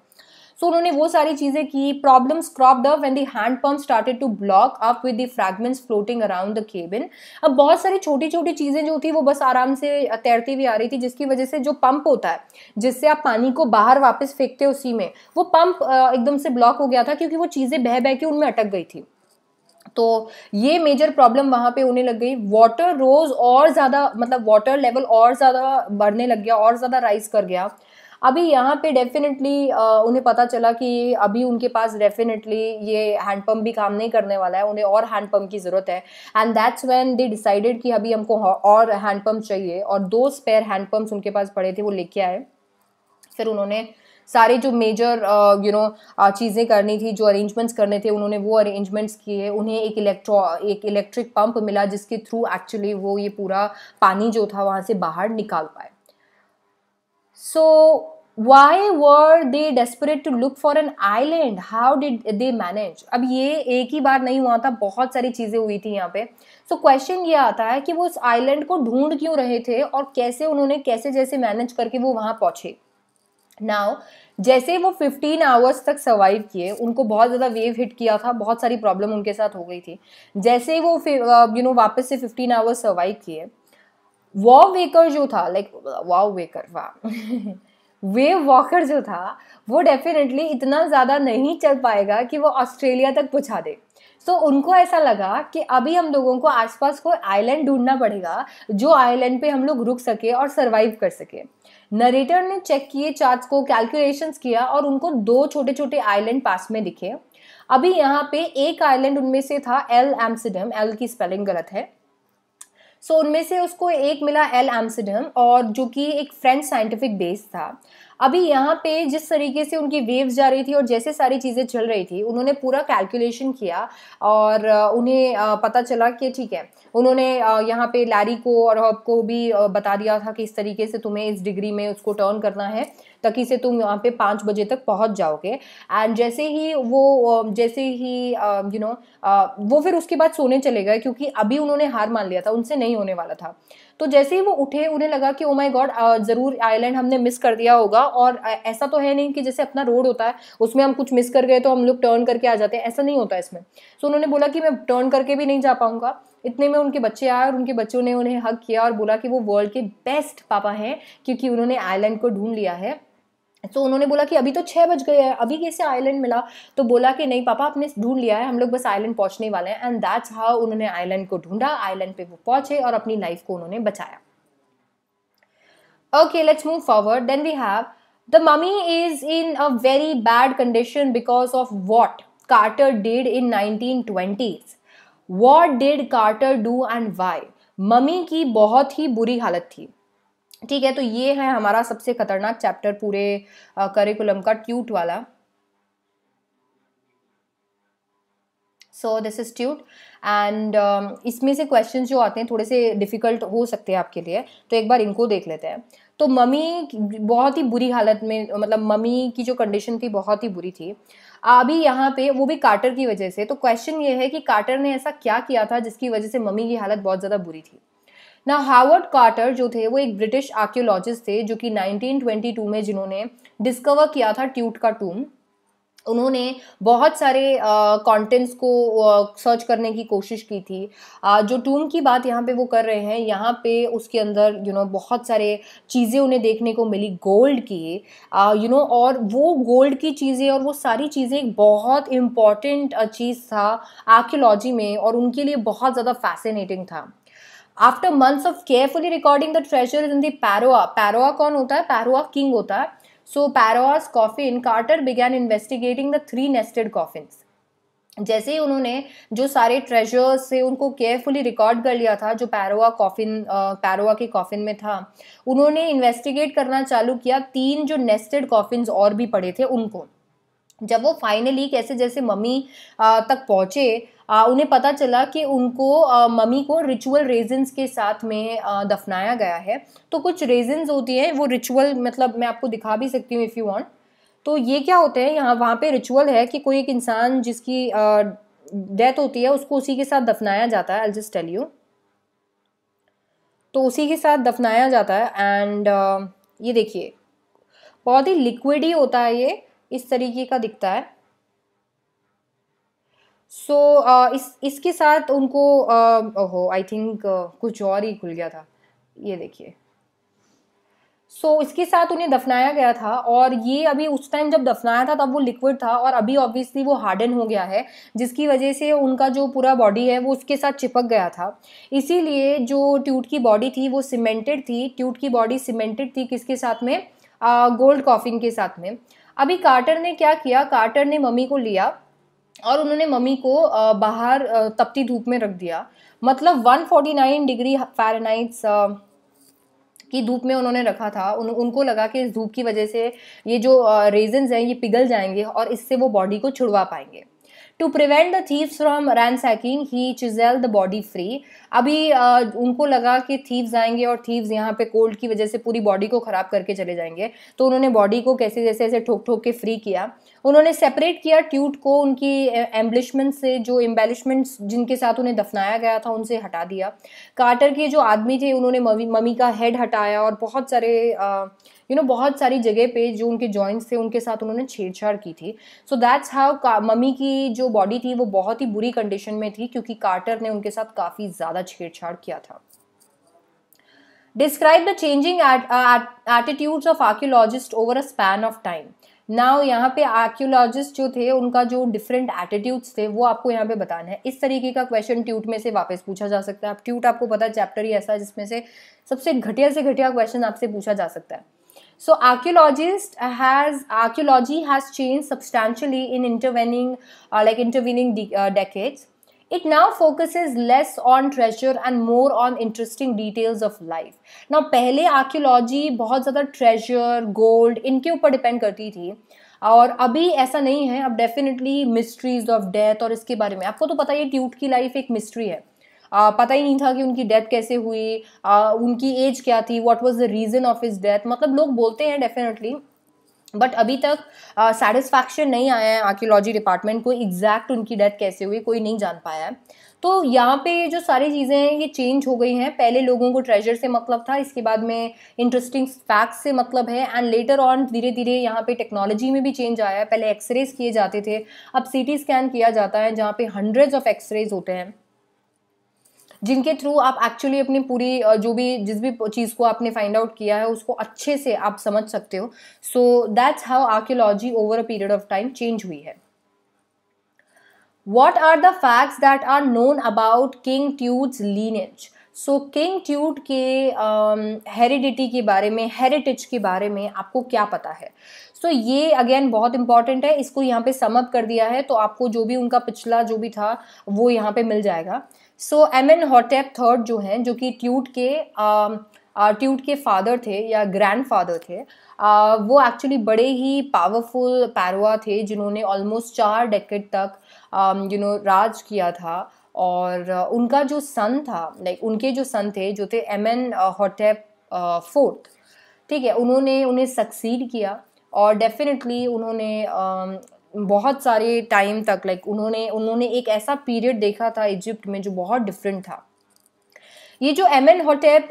सो उन्होंने वो सारी चीज़ें की problems cropped up and the hand pump started to block up with the fragments floating around the cabin अब बहुत सारी छोटी छोटी चीज़ें जो थी वो बस आराम से तैरती हुई आ रही थी जिसकी वजह से जो पंप होता है जिससे आप पानी को बाहर वापस फेंकते हो उसी में वो पंप एकदम से ब्लॉक हो गया था क्योंकि वो चीज़ें बह बह के उनमें अटक गई थी तो ये मेजर प्रॉब्लम वहां पे होने लग गई वाटर रोज और ज़्यादा मतलब वाटर लेवल और ज़्यादा बढ़ने लग गया और ज़्यादा राइज कर गया अभी यहाँ पे डेफिनेटली उन्हें पता चला कि अभी उनके पास डेफिनेटली ये हैंडपम्प भी काम नहीं करने वाला है उन्हें और हैंडपम्प की ज़रूरत है and that's when they decided कि अभी हमको और हैंडपम्प चाहिए और दो स्पेयर हैंडपम्प्स उनके पास पड़े थे वो लेके आए फिर उन्होंने सारे जो मेजर यू नो चीज़ें करनी थी जो अरेंजमेंट्स करने थे उन्होंने वो अरेंजमेंट्स किए उन्हें एक इलेक्ट्रो एक इलेक्ट्रिक पंप मिला जिसके थ्रू एक्चुअली वो ये पूरा पानी जो था वहाँ से बाहर निकाल पाए So, why were they desperate to look for an island? How did they manage? अब ये एक ही बार नहीं हुआ था बहुत सारी चीज़ें हुई थी यहाँ पे सो so, क्वेश्चन ये आता है कि वो उस island को ढूंढ क्यों रहे थे और कैसे उन्होंने कैसे जैसे मैनेज करके वो वहाँ pahunche now जैसे वो 15 आवर्स तक सर्वाइव किए उनको बहुत ज़्यादा वेव हिट किया था बहुत सारी प्रॉब्लम उनके साथ हो गई थी जैसे वो यू नो वापस से 15 आवर्स सर्वाइव किए वॉ वेकर जो था लाइक वाव वेकर वाह वे वॉकर जो था वो डेफिनेटली इतना ज़्यादा नहीं चल पाएगा कि वो ऑस्ट्रेलिया तक पहुँचा दे सो so, उनको ऐसा लगा कि अभी हम लोगों को आसपास कोई आइलैंड ढूंढना पड़ेगा जो आइलैंड पे हम लोग रुक सके और सर्वाइव कर सके नरेटर ने चेक किए चार्ज को कैलकुलेशंस किया और उनको दो छोटे छोटे आइलैंड पास में दिखे अभी यहाँ पे एक आइलैंड उनमें से था एल एम्सडम एल की स्पेलिंग गलत है सो so, उनमें से उसको एक मिला एल एम्सडम और जो कि एक फ्रेंच साइंटिफिक बेस था अभी यहाँ पे जिस तरीके से उनकी वेव्स जा रही थी और जैसे सारी चीज़ें चल रही थी उन्होंने पूरा कैलकुलेशन किया और उन्हें पता चला कि ठीक है उन्होंने यहाँ पे लैरी को और हॉब को भी बता दिया था कि इस तरीके से तुम्हें इस डिग्री में उसको टर्न करना है तकी से तुम वहाँ पे पाँच बजे तक पहुँच जाओगे एंड जैसे ही वो जैसे ही यू नो वो फिर उसके बाद सोने चले गए क्योंकि अभी उन्होंने हार मान लिया था उनसे नहीं होने वाला था तो जैसे ही वो उठे उन्हें लगा कि ओ माय गॉड ज़रूर आइलैंड हमने मिस कर दिया होगा और ऐसा तो है नहीं कि जैसे अपना रोड होता है उसमें हम कुछ मिस कर गए तो हम लोग टर्न करके आ जाते हैं ऐसा नहीं होता इसमें सो उन्होंने बोला कि मैं टर्न करके भी नहीं जा पाऊंगा इतने में उनके बच्चे आए और उनके बच्चों ने उन्हें हक किया और बोला कि वो वर्ल्ड के बेस्ट पापा हैं क्योंकि उन्होंने आइलैंड को ढूंढ लिया है तो so, उन्होंने बोला कि अभी तो छः बज गए हैं अभी कैसे आइलैंड मिला तो बोला कि नहीं पापा आपने ढूंढ लिया है हम लोग बस आइलैंड पहुंचने वाले हैं एंड दैट्स हाउ उन्होंने आइलैंड को ढूंढा आइलैंड पे वो पहुंचे और अपनी लाइफ को उन्होंने बचाया okay let's move forward then we have the mummy is in a very bad condition because of what Carter did in nineteen twenties what did Carter do and why mummy की बहुत ही बुरी हालत थी ठीक है तो ये है हमारा सबसे खतरनाक चैप्टर पूरे करिकुलम का ट्यूट वाला so this is Tut and इसमें से क्वेश्चन जो आते हैं थोड़े से डिफ़िकल्ट हो सकते हैं आपके लिए तो एक बार इनको देख लेते हैं तो मम्मी बहुत ही बुरी हालत में मतलब मम्मी की जो कंडीशन थी बहुत ही बुरी थी अभी यहाँ पे वो भी कार्टर की वजह से तो क्वेश्चन ये है कि कार्टर ने ऐसा क्या किया था जिसकी वजह से मम्मी की हालत बहुत ज़्यादा बुरी थी ना हावर्ड कार्टर जो थे वो एक ब्रिटिश आर्क्योलॉजिस्ट थे जो कि 1922 में जिन्होंने डिस्कवर किया था ट्यूट का टूम उन्होंने बहुत सारे कंटेंट्स को सर्च करने की कोशिश की थी आ, जो टूम की बात यहाँ पे वो कर रहे हैं यहाँ पे उसके अंदर यू you नो know, बहुत सारे चीज़ें उन्हें देखने को मिली गोल्ड की यू नो और वो गोल्ड की चीज़ें और वो सारी चीज़ें एक बहुत इम्पॉर्टेंट चीज़ था आर्क्योलॉजी में और उनके लिए बहुत ज़्यादा फैसिनेटिंग था after months of carefully recording the treasure in the pharaoh pharaoh कौन होता है पैरोआ किंग होता है so pharaoh's coffin Carter began investigating the three nested coffins जैसे ही उन्होंने जो सारे ट्रेजर्स से उनको केयरफुली रिकॉर्ड कर लिया था जो पैरोआ कॉफिन पैरोआ के कॉफिन में था उन्होंने इन्वेस्टिगेट करना चालू किया तीन जो नेस्टेड कॉफिन और भी पड़े थे उनको जब वो फाइनली कैसे जैसे मम्मी तक पहुँचे उन्हें पता चला कि उनको मम्मी को रिचुअल रेजन्स के साथ में दफनाया गया है तो कुछ रेजन्स होती हैं वो रिचुअल मतलब मैं आपको दिखा भी सकती हूँ इफ़ यू वांट तो ये क्या होते हैं यहाँ वहाँ पे रिचुअल है कि कोई एक इंसान जिसकी डेथ होती है उसको उसी के साथ दफनाया जाता है आई जस्ट टेल यू तो उसी के साथ दफनाया जाता है एंड ये देखिए बहुत ही लिक्विड ही होता है ये इस तरीके का दिखता है सो so, uh, इस इसके साथ उनको हो आई थिंक कुछ और ही खुल गया था ये देखिए सो so, इसके साथ उन्हें दफनाया गया था और ये अभी उस टाइम जब दफनाया था तब वो लिक्विड था और अभी ऑब्वियसली वो हार्डन हो गया है जिसकी वजह से उनका जो पूरा बॉडी है वो उसके साथ चिपक गया था इसीलिए जो ट्यूट की बॉडी थी वो सीमेंटेड थी ट्यूट की बॉडी सीमेंटेड थी किसके साथ में गोल्ड uh, कॉफिन के साथ में अभी कार्टर ने क्या किया कार्टर ने मम्मी को लिया और उन्होंने मम्मी को बाहर तपती धूप में रख दिया मतलब 149 डिग्री फ़ारेनहाइट की धूप में उन्होंने रखा था उन, उनको लगा कि इस धूप की वजह से ये जो रेजन्स हैं ये पिघल जाएंगे और इससे वो बॉडी को छुड़वा पाएंगे to prevent the thieves from ransacking he chisel the body free अभी आ, उनको लगा कि थीव्स आएंगे और थीव्स यहाँ पे कोल्ड की वजह से पूरी बॉडी को ख़राब करके चले जाएंगे तो उन्होंने बॉडी को कैसे जैसे ऐसे ठोक ठोक के फ्री किया उन्होंने सेपरेट किया ट्यूट को उनकी एम्बलिशमेंट से जो एम्बेलिशमेंट्स जिनके साथ उन्हें दफनाया गया था उनसे हटा दिया कार्टर के जो आदमी थे उन्होंने मम्मी का हेड हटाया और बहुत सारे आ, यू नो बहुत सारी जगह पे जो उनके जॉइंट्स थे उनके साथ उन्होंने छेड़छाड़ की थी सो दैट्स हाउ मम्मी की जो बॉडी थी वो बहुत ही बुरी कंडीशन में थी क्योंकि कार्टर ने उनके साथ काफ़ी ज़्यादा छेड़छाड़ किया था describe the changing attitudes of archaeologist over a span of time now यहाँ पे आर्क्योलॉजिस्ट जो थे उनका जो डिफरेंट एटीट्यूड्स थे वो आपको यहाँ पे बताना है इस तरीके का क्वेश्चन ट्यूट में से वापस पूछा जा सकता है ट्यूट आपको पता चैप्टर ही ऐसा है जिसमें से सबसे घटिया से घटिया क्वेश्चन आपसे पूछा जा सकता है So archaeologist has archaeology has changed substantially in intervening uh, like intervening de uh, decades. It now focuses less on treasure and more on interesting details of life. Now pehle archaeology bahut zyada treasure, gold inke upar depend karti thi और अभी ऐसा नहीं है अब definitely mysteries of death और इसके बारे में आपको तो पता है ट्यूट की लाइफ एक मिस्ट्री है पता ही नहीं था कि उनकी डेथ कैसे हुई उनकी एज क्या थी what was the reason of his death मतलब लोग बोलते हैं डेफिनेटली बट अभी तक सेटिस्फैक्शन uh, नहीं आया है आर्क्योलॉजी डिपार्टमेंट को एग्जैक्ट उनकी डेथ कैसे हुई कोई नहीं जान पाया है तो यहाँ पे जो सारी चीज़ें हैं ये चेंज हो गई हैं पहले लोगों को ट्रेजर से मतलब था इसके बाद में इंटरेस्टिंग फैक्ट्स से मतलब है एंड लेटर ऑन धीरे धीरे यहाँ पे टेक्नोलॉजी में भी चेंज आया है पहले एक्सरेज किए जाते थे अब सी टी स्कैन किया जाता है जहाँ पे हंड्रेड्स ऑफ एक्सरेज होते हैं जिनके थ्रू आप एक्चुअली अपनी पूरी जो भी जिस भी चीज़ को आपने फाइंड आउट किया है उसको अच्छे से आप समझ सकते हो so that's how archaeology over a period of time change हुई है what are the facts that are known about king tude's lineage so king Tut के हेरिडिटी um, के बारे में हेरिटेज के बारे में आपको क्या पता है सो so, ये अगेन बहुत इंपॉर्टेंट है इसको यहाँ पे समअप कर दिया है तो आपको जो भी उनका पिछला जो भी था वो यहाँ पे मिल जाएगा so Amenhotep third जो हैं जो कि ट्यूट के um, ट्यूट के फादर थे या ग्रैंड फादर थे आ, वो एक्चुअली बड़े ही पावरफुल पैरवा थे जिन्होंने ऑलमोस्ट चार डेकेट तक यू um, नो राज किया था और uh, उनका जो सन था लाइक उनके जो सन थे जो थे एम एन हॉटेप फोर्थ ठीक है उन्होंने उन्हें सक्सीड किया और डेफिनेटली उन्होंने um, बहुत सारे टाइम तक लाइक उन्होंने उन्होंने एक ऐसा पीरियड देखा था इजिप्ट में जो बहुत डिफरेंट था ये जो एम एन होटेप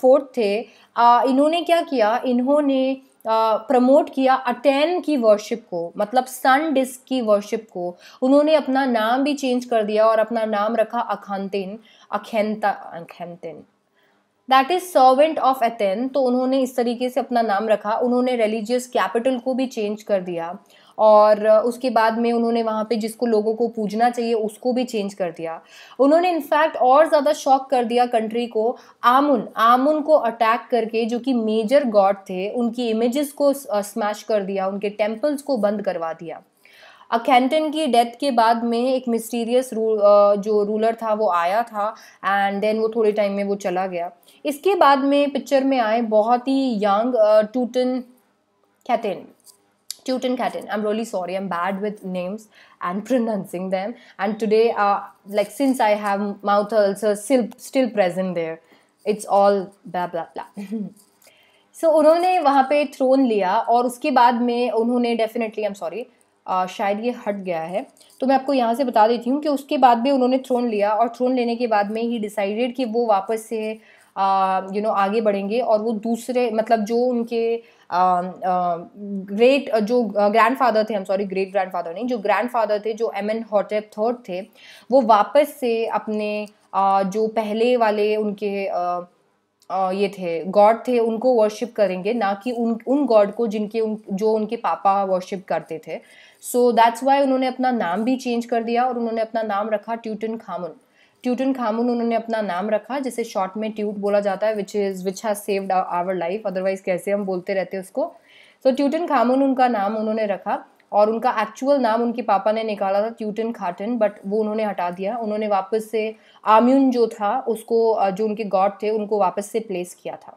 फोर्थ थे आ, इन्होंने क्या किया इन्होंने प्रमोट किया अटेन की वर्शिप को मतलब सन डिस्क की वर्शिप को उन्होंने अपना नाम भी चेंज कर दिया और अपना नाम रखा Akhenaten Akhenaten Akhenaten that is servant of Aten तो उन्होंने इस तरीके से अपना नाम रखा उन्होंने रिलीजियस कैपिटल को भी चेंज कर दिया और उसके बाद में उन्होंने वहाँ पे जिसको लोगों को पूजना चाहिए उसको भी चेंज कर दिया उन्होंने इनफैक्ट और ज़्यादा शॉक कर दिया कंट्री को आमुन आमुन को अटैक करके जो कि मेजर गॉड थे उनकी इमेजेस को स्मैश uh, कर दिया उनके टेम्पल्स को बंद करवा दिया अकेंटन की डेथ के बाद में एक मिस्टीरियस रू, uh, जो रूलर था वो आया था एंड देन वो थोड़े टाइम में वो चला गया इसके बाद में पिक्चर में आए बहुत ही young Tutankhaten cat in. I'm really sorry. I'm bad with names and pronouncing them. And today, uh, like since I have mouth ulcers still still present there, it's all blah blah blah. so, उन्होंने वहाँ पे throne लिया और उसके बाद में उन्होंने definitely I'm sorry uh, शायद ये हट गया है तो मैं आपको यहाँ से बता देती हूँ कि उसके बाद में उन्होंने throne लिया और throne लेने के बाद में he decided कि वो वापस से you uh, know you know, आगे बढ़ेंगे और वो दूसरे मतलब जो उनके uh, great um, um, uh, जो ग्रैंडफादर uh, थे हम सॉरी ग्रेट ग्रैंडफादर नहीं जो ग्रैंडफादर थे जो एम एन हॉटेप थर्ड थे वो वापस से अपने uh, जो पहले वाले उनके ये थे गॉड थे उनको वर्शिप करेंगे ना कि उन उन गॉड को जिनके उन जो उनके पापा वर्शिप करते थे सो दैट्स वाई उन्होंने अपना नाम भी चेंज कर दिया और उन्होंने अपना नाम रखा ट्यूटन खामुन ट्यूटन खामुन उन्होंने अपना नाम रखा जिसे शॉर्ट में ट्यूट बोला जाता है which is which has saved our life otherwise कैसे हम बोलते रहते हैं उसको सो ट्यूटन खामुन उनका नाम उन्होंने रखा और उनका एक्चुअल नाम उनके पापा ने निकाला था ट्यूटन खाटन बट वो उन्होंने हटा दिया उन्होंने वापस से आम्यून जो था उसको जो उनके गॉड थे उनको वापस से प्लेस किया था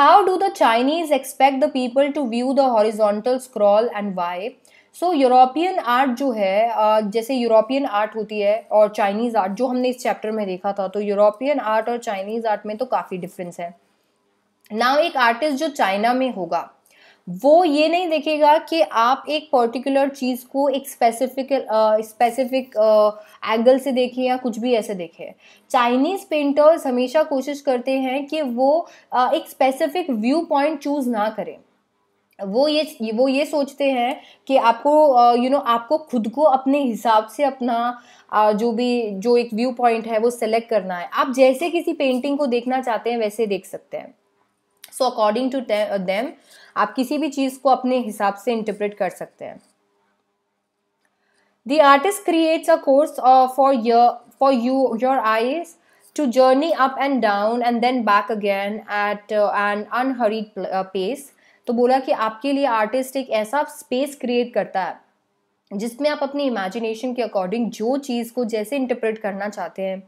how do the Chinese expect the people to view the horizontal scroll and why so European art जो है जैसे यूरोपियन आर्ट होती है और चाइनीज़ आर्ट जो हमने इस चैप्टर में देखा था तो यूरोपियन आर्ट और चाइनीज़ आर्ट में तो काफ़ी डिफरेंस है नाउ एक आर्टिस्ट जो चाइना में होगा वो ये नहीं देखेगा कि आप एक पर्टिकुलर चीज़ को एक स्पेसिफिक स्पेसिफिक एंगल से देखें या कुछ भी ऐसे देखें चाइनीज़ पेंटर्स हमेशा कोशिश करते हैं कि वो uh, एक स्पेसिफिक व्यू पॉइंट चूज़ ना करें वो ये वो ये सोचते हैं कि आपको यू नो know, आपको खुद को अपने हिसाब से अपना जो भी जो एक व्यू पॉइंट है वो सेलेक्ट करना है आप जैसे किसी पेंटिंग को देखना चाहते हैं वैसे देख सकते हैं सो अकॉर्डिंग टू देम आप किसी भी चीज़ को अपने हिसाब से इंटरप्रेट कर सकते हैं the artist creates a course for for you your eyes to journey up and down and then back again at an unheard pace तो बोला कि आपके लिए आर्टिस्ट एक ऐसा स्पेस क्रिएट करता है जिसमें आप अपनी इमेजिनेशन के अकॉर्डिंग जो चीज़ को जैसे इंटरप्रेट करना चाहते हैं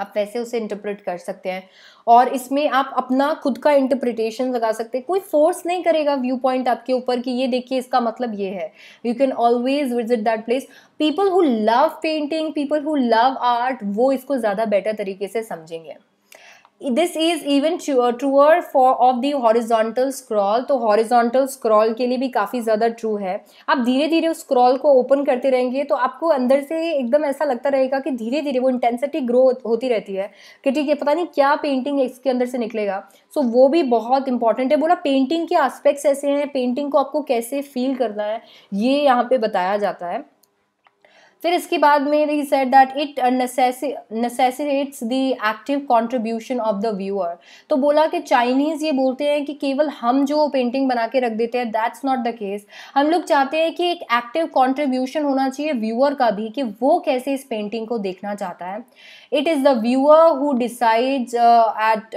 आप वैसे उसे इंटरप्रेट कर सकते हैं और इसमें आप अपना खुद का इंटरप्रिटेशन लगा सकते हैं कोई फोर्स नहीं करेगा व्यू पॉइंट आपके ऊपर कि ये देखिए इसका मतलब ये है you can always visit that place people who love painting people who love art वो इसको ज़्यादा बेटर तरीके से समझेंगे this is even truer for of the horizontal scroll तो हॉरिजोंटल स्क्रॉल के लिए भी काफ़ी ज़्यादा ट्रू है आप धीरे धीरे उस स्क्रॉल को ओपन करते रहेंगे तो आपको अंदर से एकदम ऐसा लगता रहेगा कि धीरे धीरे वो इंटेंसिटी ग्रो होती रहती है कि ठीक है पता नहीं क्या पेंटिंग इसके अंदर से निकलेगा सो so, वो भी बहुत इंपॉर्टेंट है बोला पेंटिंग के आस्पेक्ट्स ऐसे हैं पेंटिंग को आपको कैसे फील करना है ये यहाँ पर बताया जाता है फिर इसके बाद में ही said that it necessitates the active contribution of the viewer तो बोला कि चाइनीज़ ये बोलते हैं कि केवल हम जो पेंटिंग बना के रख देते हैं दैट्स नॉट द केस हम लोग चाहते हैं कि एक एक्टिव कंट्रीब्यूशन होना चाहिए व्यूअर का भी कि वो कैसे इस पेंटिंग को देखना चाहता है it is the viewer who decides at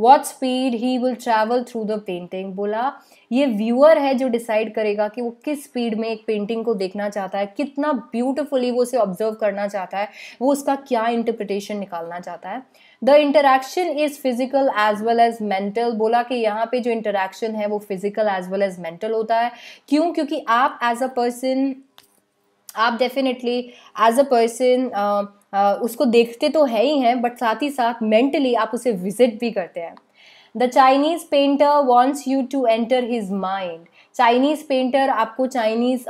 what speed he will travel through the painting बोला ये व्यूअर है जो डिसाइड करेगा कि वो किस स्पीड में एक पेंटिंग को देखना चाहता है कितना ब्यूटिफुली वो उसे ऑब्जर्व करना चाहता है वो उसका क्या इंटरप्रिटेशन निकालना चाहता है the interaction is physical as well as mental बोला कि यहाँ पे जो इंटरेक्शन है वो physical as well as mental होता है क्यों क्योंकि आप एज अ पर्सन आप डेफिनेटली एज अ पर्सन उसको देखते तो है ही हैं बट साथ ही साथ मेंटली आप उसे विजिट भी करते हैं the Chinese painter wants you to enter his mind Chinese painter आपको चाइनीज़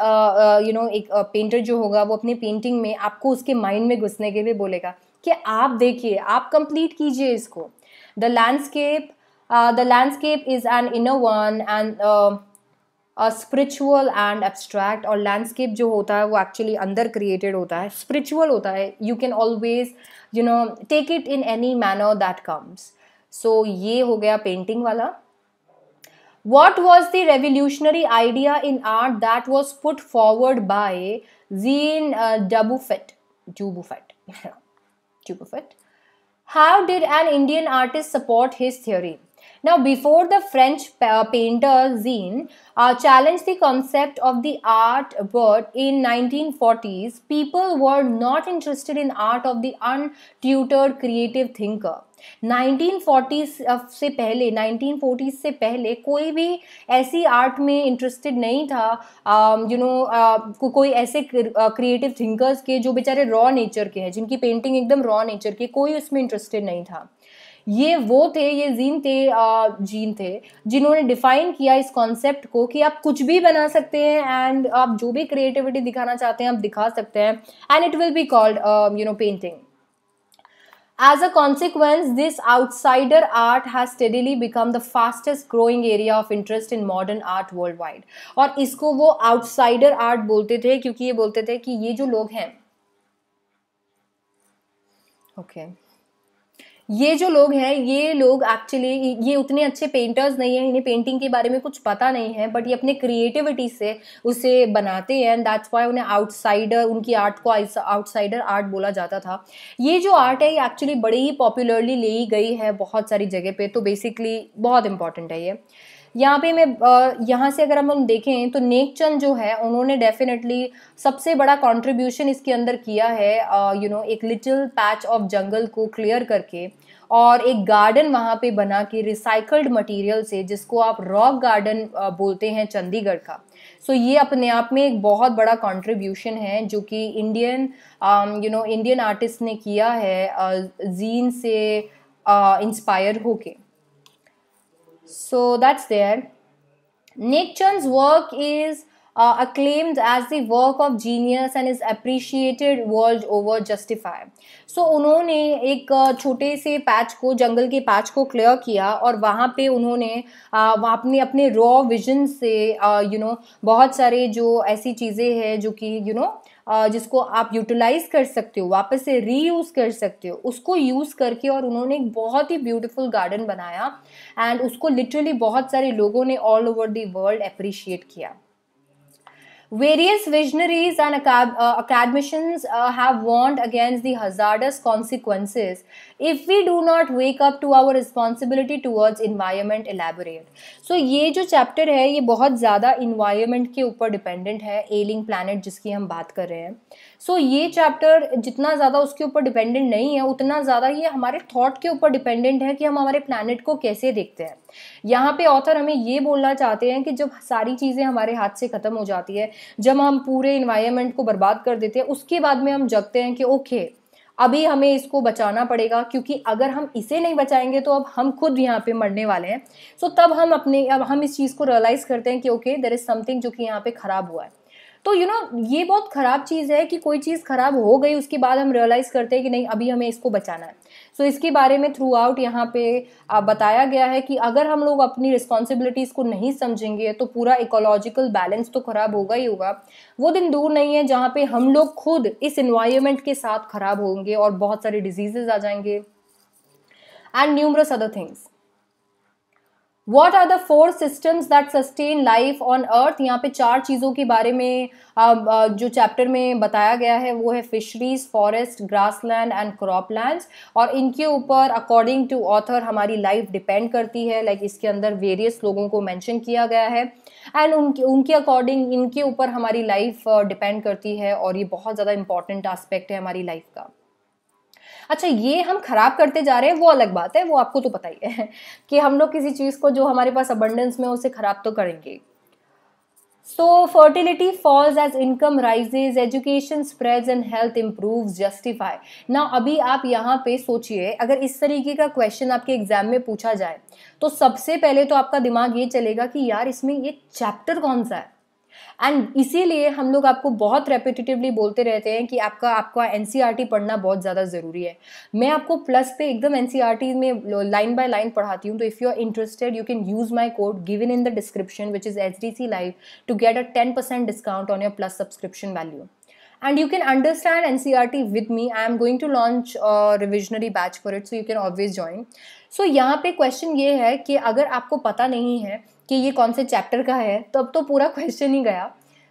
यू नो एक पेंटर uh, जो होगा वो अपने पेंटिंग में आपको उसके माइंड में घुसने के लिए बोलेगा कि आप देखिए आप कंप्लीट कीजिए इसको the landscape the landscape is an inner one and spiritual and abstract और लैंडस्केप जो होता है वो एक्चुअली अंदर क्रिएटेड होता है स्परिचुअल होता है you can always you know take it in any manner that comes so ये हो गया पेंटिंग वाला what was the revolutionary idea in art that was put forward by Jean Dubuffet Dubuffet Dubuffet how did an Indian artist support his theory Now, before the French painter Zine uh, challenged the concept of the art but in 1940s, people were not interested in art of the untutored creative thinker. 1940 से पहले 1940 से पहले कोई भी ऐसी art में interested नहीं था यू नो को, कोई ऐसे क्रिएटिव थिंकर्स के जो बेचारे रॉ नेचर के हैं जिनकी पेंटिंग एकदम रॉ नेचर के कोई उसमें इंटरेस्टेड नहीं था ये वो थे ये जीन थे आ, जीन थे जिन्होंने डिफाइन किया इस कॉन्सेप्ट को कि आप कुछ भी बना सकते हैं एंड आप जो भी क्रिएटिविटी दिखाना चाहते हैं आप दिखा सकते हैं and it will be called you know painting As a consequence, this outsider art has steadily become the fastest growing area of interest in modern art worldwide. और इसको वो outsider art बोलते थे क्योंकि ये बोलते थे कि ये जो लोग हैं ओके okay. ये जो लोग हैं ये लोग एक्चुअली ये उतने अच्छे पेंटर्स नहीं हैं इन्हें पेंटिंग के बारे में कुछ पता नहीं है बट ये अपने क्रिएटिविटी से उसे बनाते हैं एंड दैट्स वाई उन्हें आउटसाइडर उनकी आर्ट को आउटसाइडर आर्ट बोला जाता था ये जो आर्ट है ये एक्चुअली बड़ी ही पॉपुलरली ली गई है बहुत सारी जगह पर तो बेसिकली बहुत इंपॉर्टेंट है ये यहाँ पे मैं यहाँ से अगर हम देखें तो नेकचंद जो है उन्होंने डेफिनेटली सबसे बड़ा कंट्रीब्यूशन इसके अंदर किया है यू नो एक लिटिल पैच ऑफ जंगल को क्लियर करके और एक गार्डन वहाँ पे बना के रिसाइकल्ड मटेरियल से जिसको आप रॉक गार्डन बोलते हैं चंडीगढ़ का सो so, ये अपने आप में एक बहुत बड़ा कंट्रीब्यूशन है जो कि Indian you know Indian artist ने किया है जीन से इंस्पायर होके So that's there. Nick Chun's work is uh, acclaimed as the work of genius and is appreciated world over justify. So उन्होंने एक छोटे से पैच को जंगल के पैच को क्लियर किया और वहाँ पे उन्होंने वहाँ अपने अपने रॉ विजन से यू नो बहुत सारे जो ऐसी चीज़ें हैं जो कि यू नो जिसको आप यूटिलाइज़ कर सकते हो वापस से रीयूज़ कर सकते हो उसको यूज़ करके और उन्होंने एक बहुत ही ब्यूटीफुल गार्डन बनाया एंड उसको लिटरली बहुत सारे लोगों ने all over the world appreciate किया Various visionaries and uh, academicians uh, have warned against the hazardous consequences if we do not wake up to our responsibility towards environment elaborate. So ये जो chapter है ये बहुत ज़्यादा environment के ऊपर dependent है ailing planet जिसकी हम बात कर रहे हैं सो so, ये चैप्टर जितना ज़्यादा उसके ऊपर डिपेंडेंट नहीं है उतना ज़्यादा ये हमारे थॉट के ऊपर डिपेंडेंट है कि हम हमारे प्लानट को कैसे देखते हैं यहाँ पे ऑथर हमें ये बोलना चाहते हैं कि जब सारी चीज़ें हमारे हाथ से ख़त्म हो जाती है जब हम पूरे इन्वायरमेंट को बर्बाद कर देते हैं उसके बाद में हम जगते हैं कि ओके अभी हमें इसको बचाना पड़ेगा क्योंकि अगर हम इसे नहीं बचाएंगे तो अब हम खुद यहाँ पे मरने वाले हैं सो तब हम अपने अब हम इस चीज़ को रियलाइज़ करते हैं कि ओके देर इज़ समथिंग जो कि यहाँ पे ख़राब हुआ है तो यू you नो know, ये बहुत ख़राब चीज़ है कि कोई चीज़ ख़राब हो गई उसके बाद हम रियलाइज़ करते हैं कि नहीं अभी हमें इसको बचाना है सो so, इसके बारे में थ्रू आउट यहाँ पे बताया गया है कि अगर हम लोग अपनी रिस्पॉन्सिबिलिटीज़ को नहीं समझेंगे तो पूरा इकोलॉजिकल बैलेंस तो ख़राब होगा ही होगा वो दिन दूर नहीं है जहाँ पे हम लोग खुद इस इन्वायरमेंट के साथ ख़राब होंगे और बहुत सारे डिजीजेज आ जाएंगे and numerous other things what are the four systems that sustain life on earth यहाँ पे चार चीज़ों के बारे में um, uh, जो चैप्टर में बताया गया है वो है fisheries forest grassland and cropland और इनके ऊपर अकॉर्डिंग टू ऑथर हमारी लाइफ डिपेंड करती है लाइक like इसके अंदर वेरियस लोगों को मैंशन किया गया है एंड उनके उनके अकॉर्डिंग इनके ऊपर हमारी लाइफ डिपेंड uh, करती है और ये बहुत ज़्यादा इंपॉर्टेंट आस्पेक्ट है हमारी लाइफ का अच्छा ये हम खराब करते जा रहे हैं वो अलग बात है वो आपको तो पता ही है कि हम लोग किसी चीज़ को जो हमारे पास अबंडेंस में उसे खराब तो करेंगे so fertility falls as income rises education spread and health improves. Justify ना अभी आप यहाँ पे सोचिए अगर इस तरीके का क्वेश्चन आपके एग्जाम में पूछा जाए तो सबसे पहले तो आपका दिमाग ये चलेगा कि यार इसमें ये चैप्टर कौन सा है एंड इसीलिए हम लोग आपको बहुत रेपिटेटिवली बोलते रहते हैं कि आपका आपका एन e पढ़ना बहुत ज़्यादा ज़रूरी है मैं आपको प्लस पे एकदम एन e में लाइन बाय लाइन पढ़ाती हूँ तो if you are interested you can use my code given in the description which is H D C live to get a ten percent discount on your plus subscription value and you can understand ncrt e with me i am going to launch a revisionary batch for it so you can always join so यहाँ पे question ये है कि अगर आपको पता नहीं है कि ये कौन से चैप्टर का है तो अब तो पूरा क्वेश्चन ही गया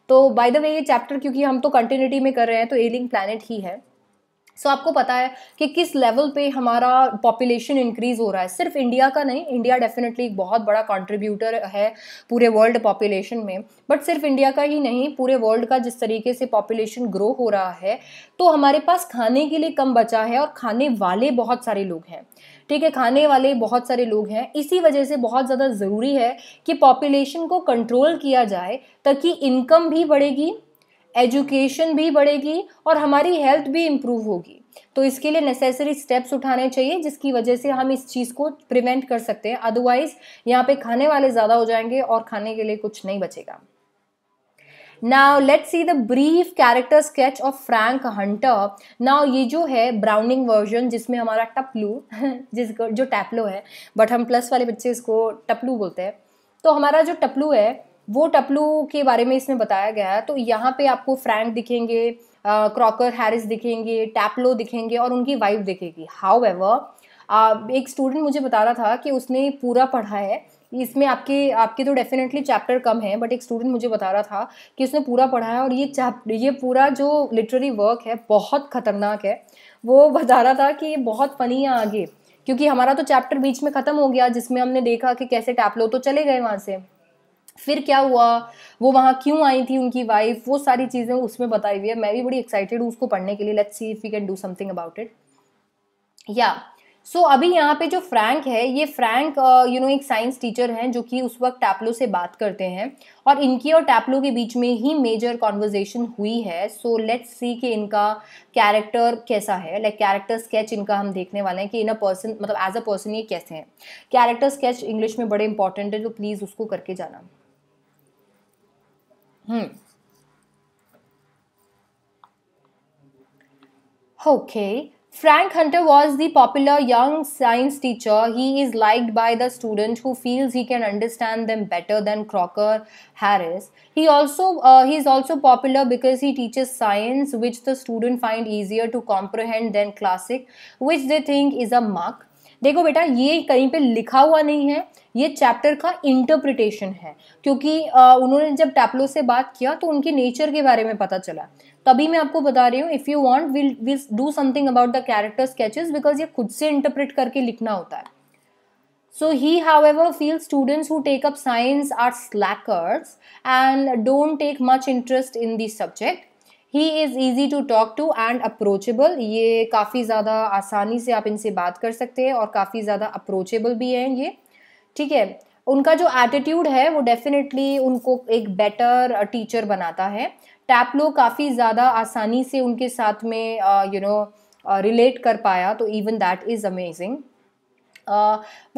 तो बाय द वे ये चैप्टर क्योंकि हम तो कंटिन्यूटी में कर रहे हैं तो एलिंग प्लानट ही है सो so, आपको पता है कि किस लेवल पे हमारा पॉपुलेशन इंक्रीज हो रहा है सिर्फ इंडिया का नहीं इंडिया डेफिनेटली एक बहुत बड़ा कंट्रीब्यूटर है पूरे वर्ल्ड पॉपुलेशन में बट सिर्फ इंडिया का ही नहीं पूरे वर्ल्ड का जिस तरीके से पॉपुलेशन ग्रो हो रहा है तो हमारे पास खाने के लिए कम बचा है और खाने वाले बहुत सारे लोग हैं ठीक है खाने वाले बहुत सारे लोग हैं इसी वजह से बहुत ज़्यादा ज़रूरी है कि पॉपुलेशन को कंट्रोल किया जाए ताकि इनकम भी बढ़ेगी एजुकेशन भी बढ़ेगी और हमारी हेल्थ भी इम्प्रूव होगी तो इसके लिए नेसेसरी स्टेप्स उठाने चाहिए जिसकी वजह से हम इस चीज़ को प्रिवेंट कर सकते हैं अदरवाइज़ यहाँ पे खाने वाले ज़्यादा हो जाएंगे और खाने के लिए कुछ नहीं बचेगा now let see the brief character sketch of Frank Hunter now ये जो है ब्राउनिंग वर्जन जिसमें हमारा टपलू जिसको जो टैपलो है बट हम प्लस वाले बच्चे इसको टपलू बोलते हैं तो हमारा जो टपलू है वो टपलू के बारे में इसमें बताया गया है तो यहाँ पे आपको फ्रैंक दिखेंगे क्रॉकर uh, हैरिस दिखेंगे टैपलो दिखेंगे और उनकी वाइफ दिखेगी हाउ एवर एक स्टूडेंट मुझे बता रहा था कि उसने पूरा पढ़ा है इसमें आपके आपके तो डेफिनेटली चैप्टर कम है बट एक स्टूडेंट मुझे बता रहा था कि उसने पूरा पढ़ा है और ये चैप ये पूरा जो लिटरेरी वर्क है बहुत ख़तरनाक है वो बता रहा था कि ये बहुत फ़नी है आगे क्योंकि हमारा तो चैप्टर बीच में ख़त्म हो गया जिसमें हमने देखा कि कैसे टैपलो तो चले गए वहाँ से फिर क्या हुआ वो वहाँ क्यों आई थी उनकी वाइफ वो सारी चीज़ें उसमें बताई हुई है मैं भी बड़ी एक्साइटेड हूँ उसको पढ़ने के लिए let's see if you can do something about it या सो so, अभी यहाँ पे जो फ्रैंक है ये फ्रैंक यू नो एक साइंस टीचर हैं जो कि उस वक्त टैपलो से बात करते हैं और इनकी और टैपलो के बीच में ही मेजर कॉन्वर्जेसन हुई है सो लेट्स सी कि इनका कैरेक्टर कैसा है लाइक कैरेक्टर स्केच इनका हम देखने वाले हैं कि इन अ पर्सन मतलब एज अ पर्सन ये कैसे हैं कैरेक्टर स्केच इंग्लिश में बड़े इंपॉर्टेंट है तो प्लीज़ उसको करके जाना hmm hmm. Okay Frank Hunter was the popular young science teacher. He is liked by the student who feels he can understand them better than Crocker Harris. He also uh, he is also popular because he teaches science which the student find easier to comprehend than classic, which they think is a muck. देखो बेटा ये कहीं पे लिखा हुआ नहीं है ये चैप्टर का इंटरप्रिटेशन है क्योंकि आ, उन्होंने जब टैपलो से बात किया तो उनके नेचर के बारे में पता चला तभी मैं आपको बता रही हूँ if you want will will do something about the character sketches because ये खुद से इंटरप्रेट करके लिखना होता है ही however feel students who take up science are slackers and don't take much interest in this subject he is easy to talk to and approachable ये काफ़ी ज़्यादा आसानी से आप इनसे बात कर सकते हैं और काफ़ी ज़्यादा अप्रोचेबल भी हैं ये ठीक है उनका जो एटीट्यूड है वो डेफिनेटली उनको एक बेटर टीचर uh, बनाता है टैपलो काफ़ी ज़्यादा आसानी से उनके साथ में यू नो रिलेट कर पाया तो इवन दैट इज़ अमेजिंग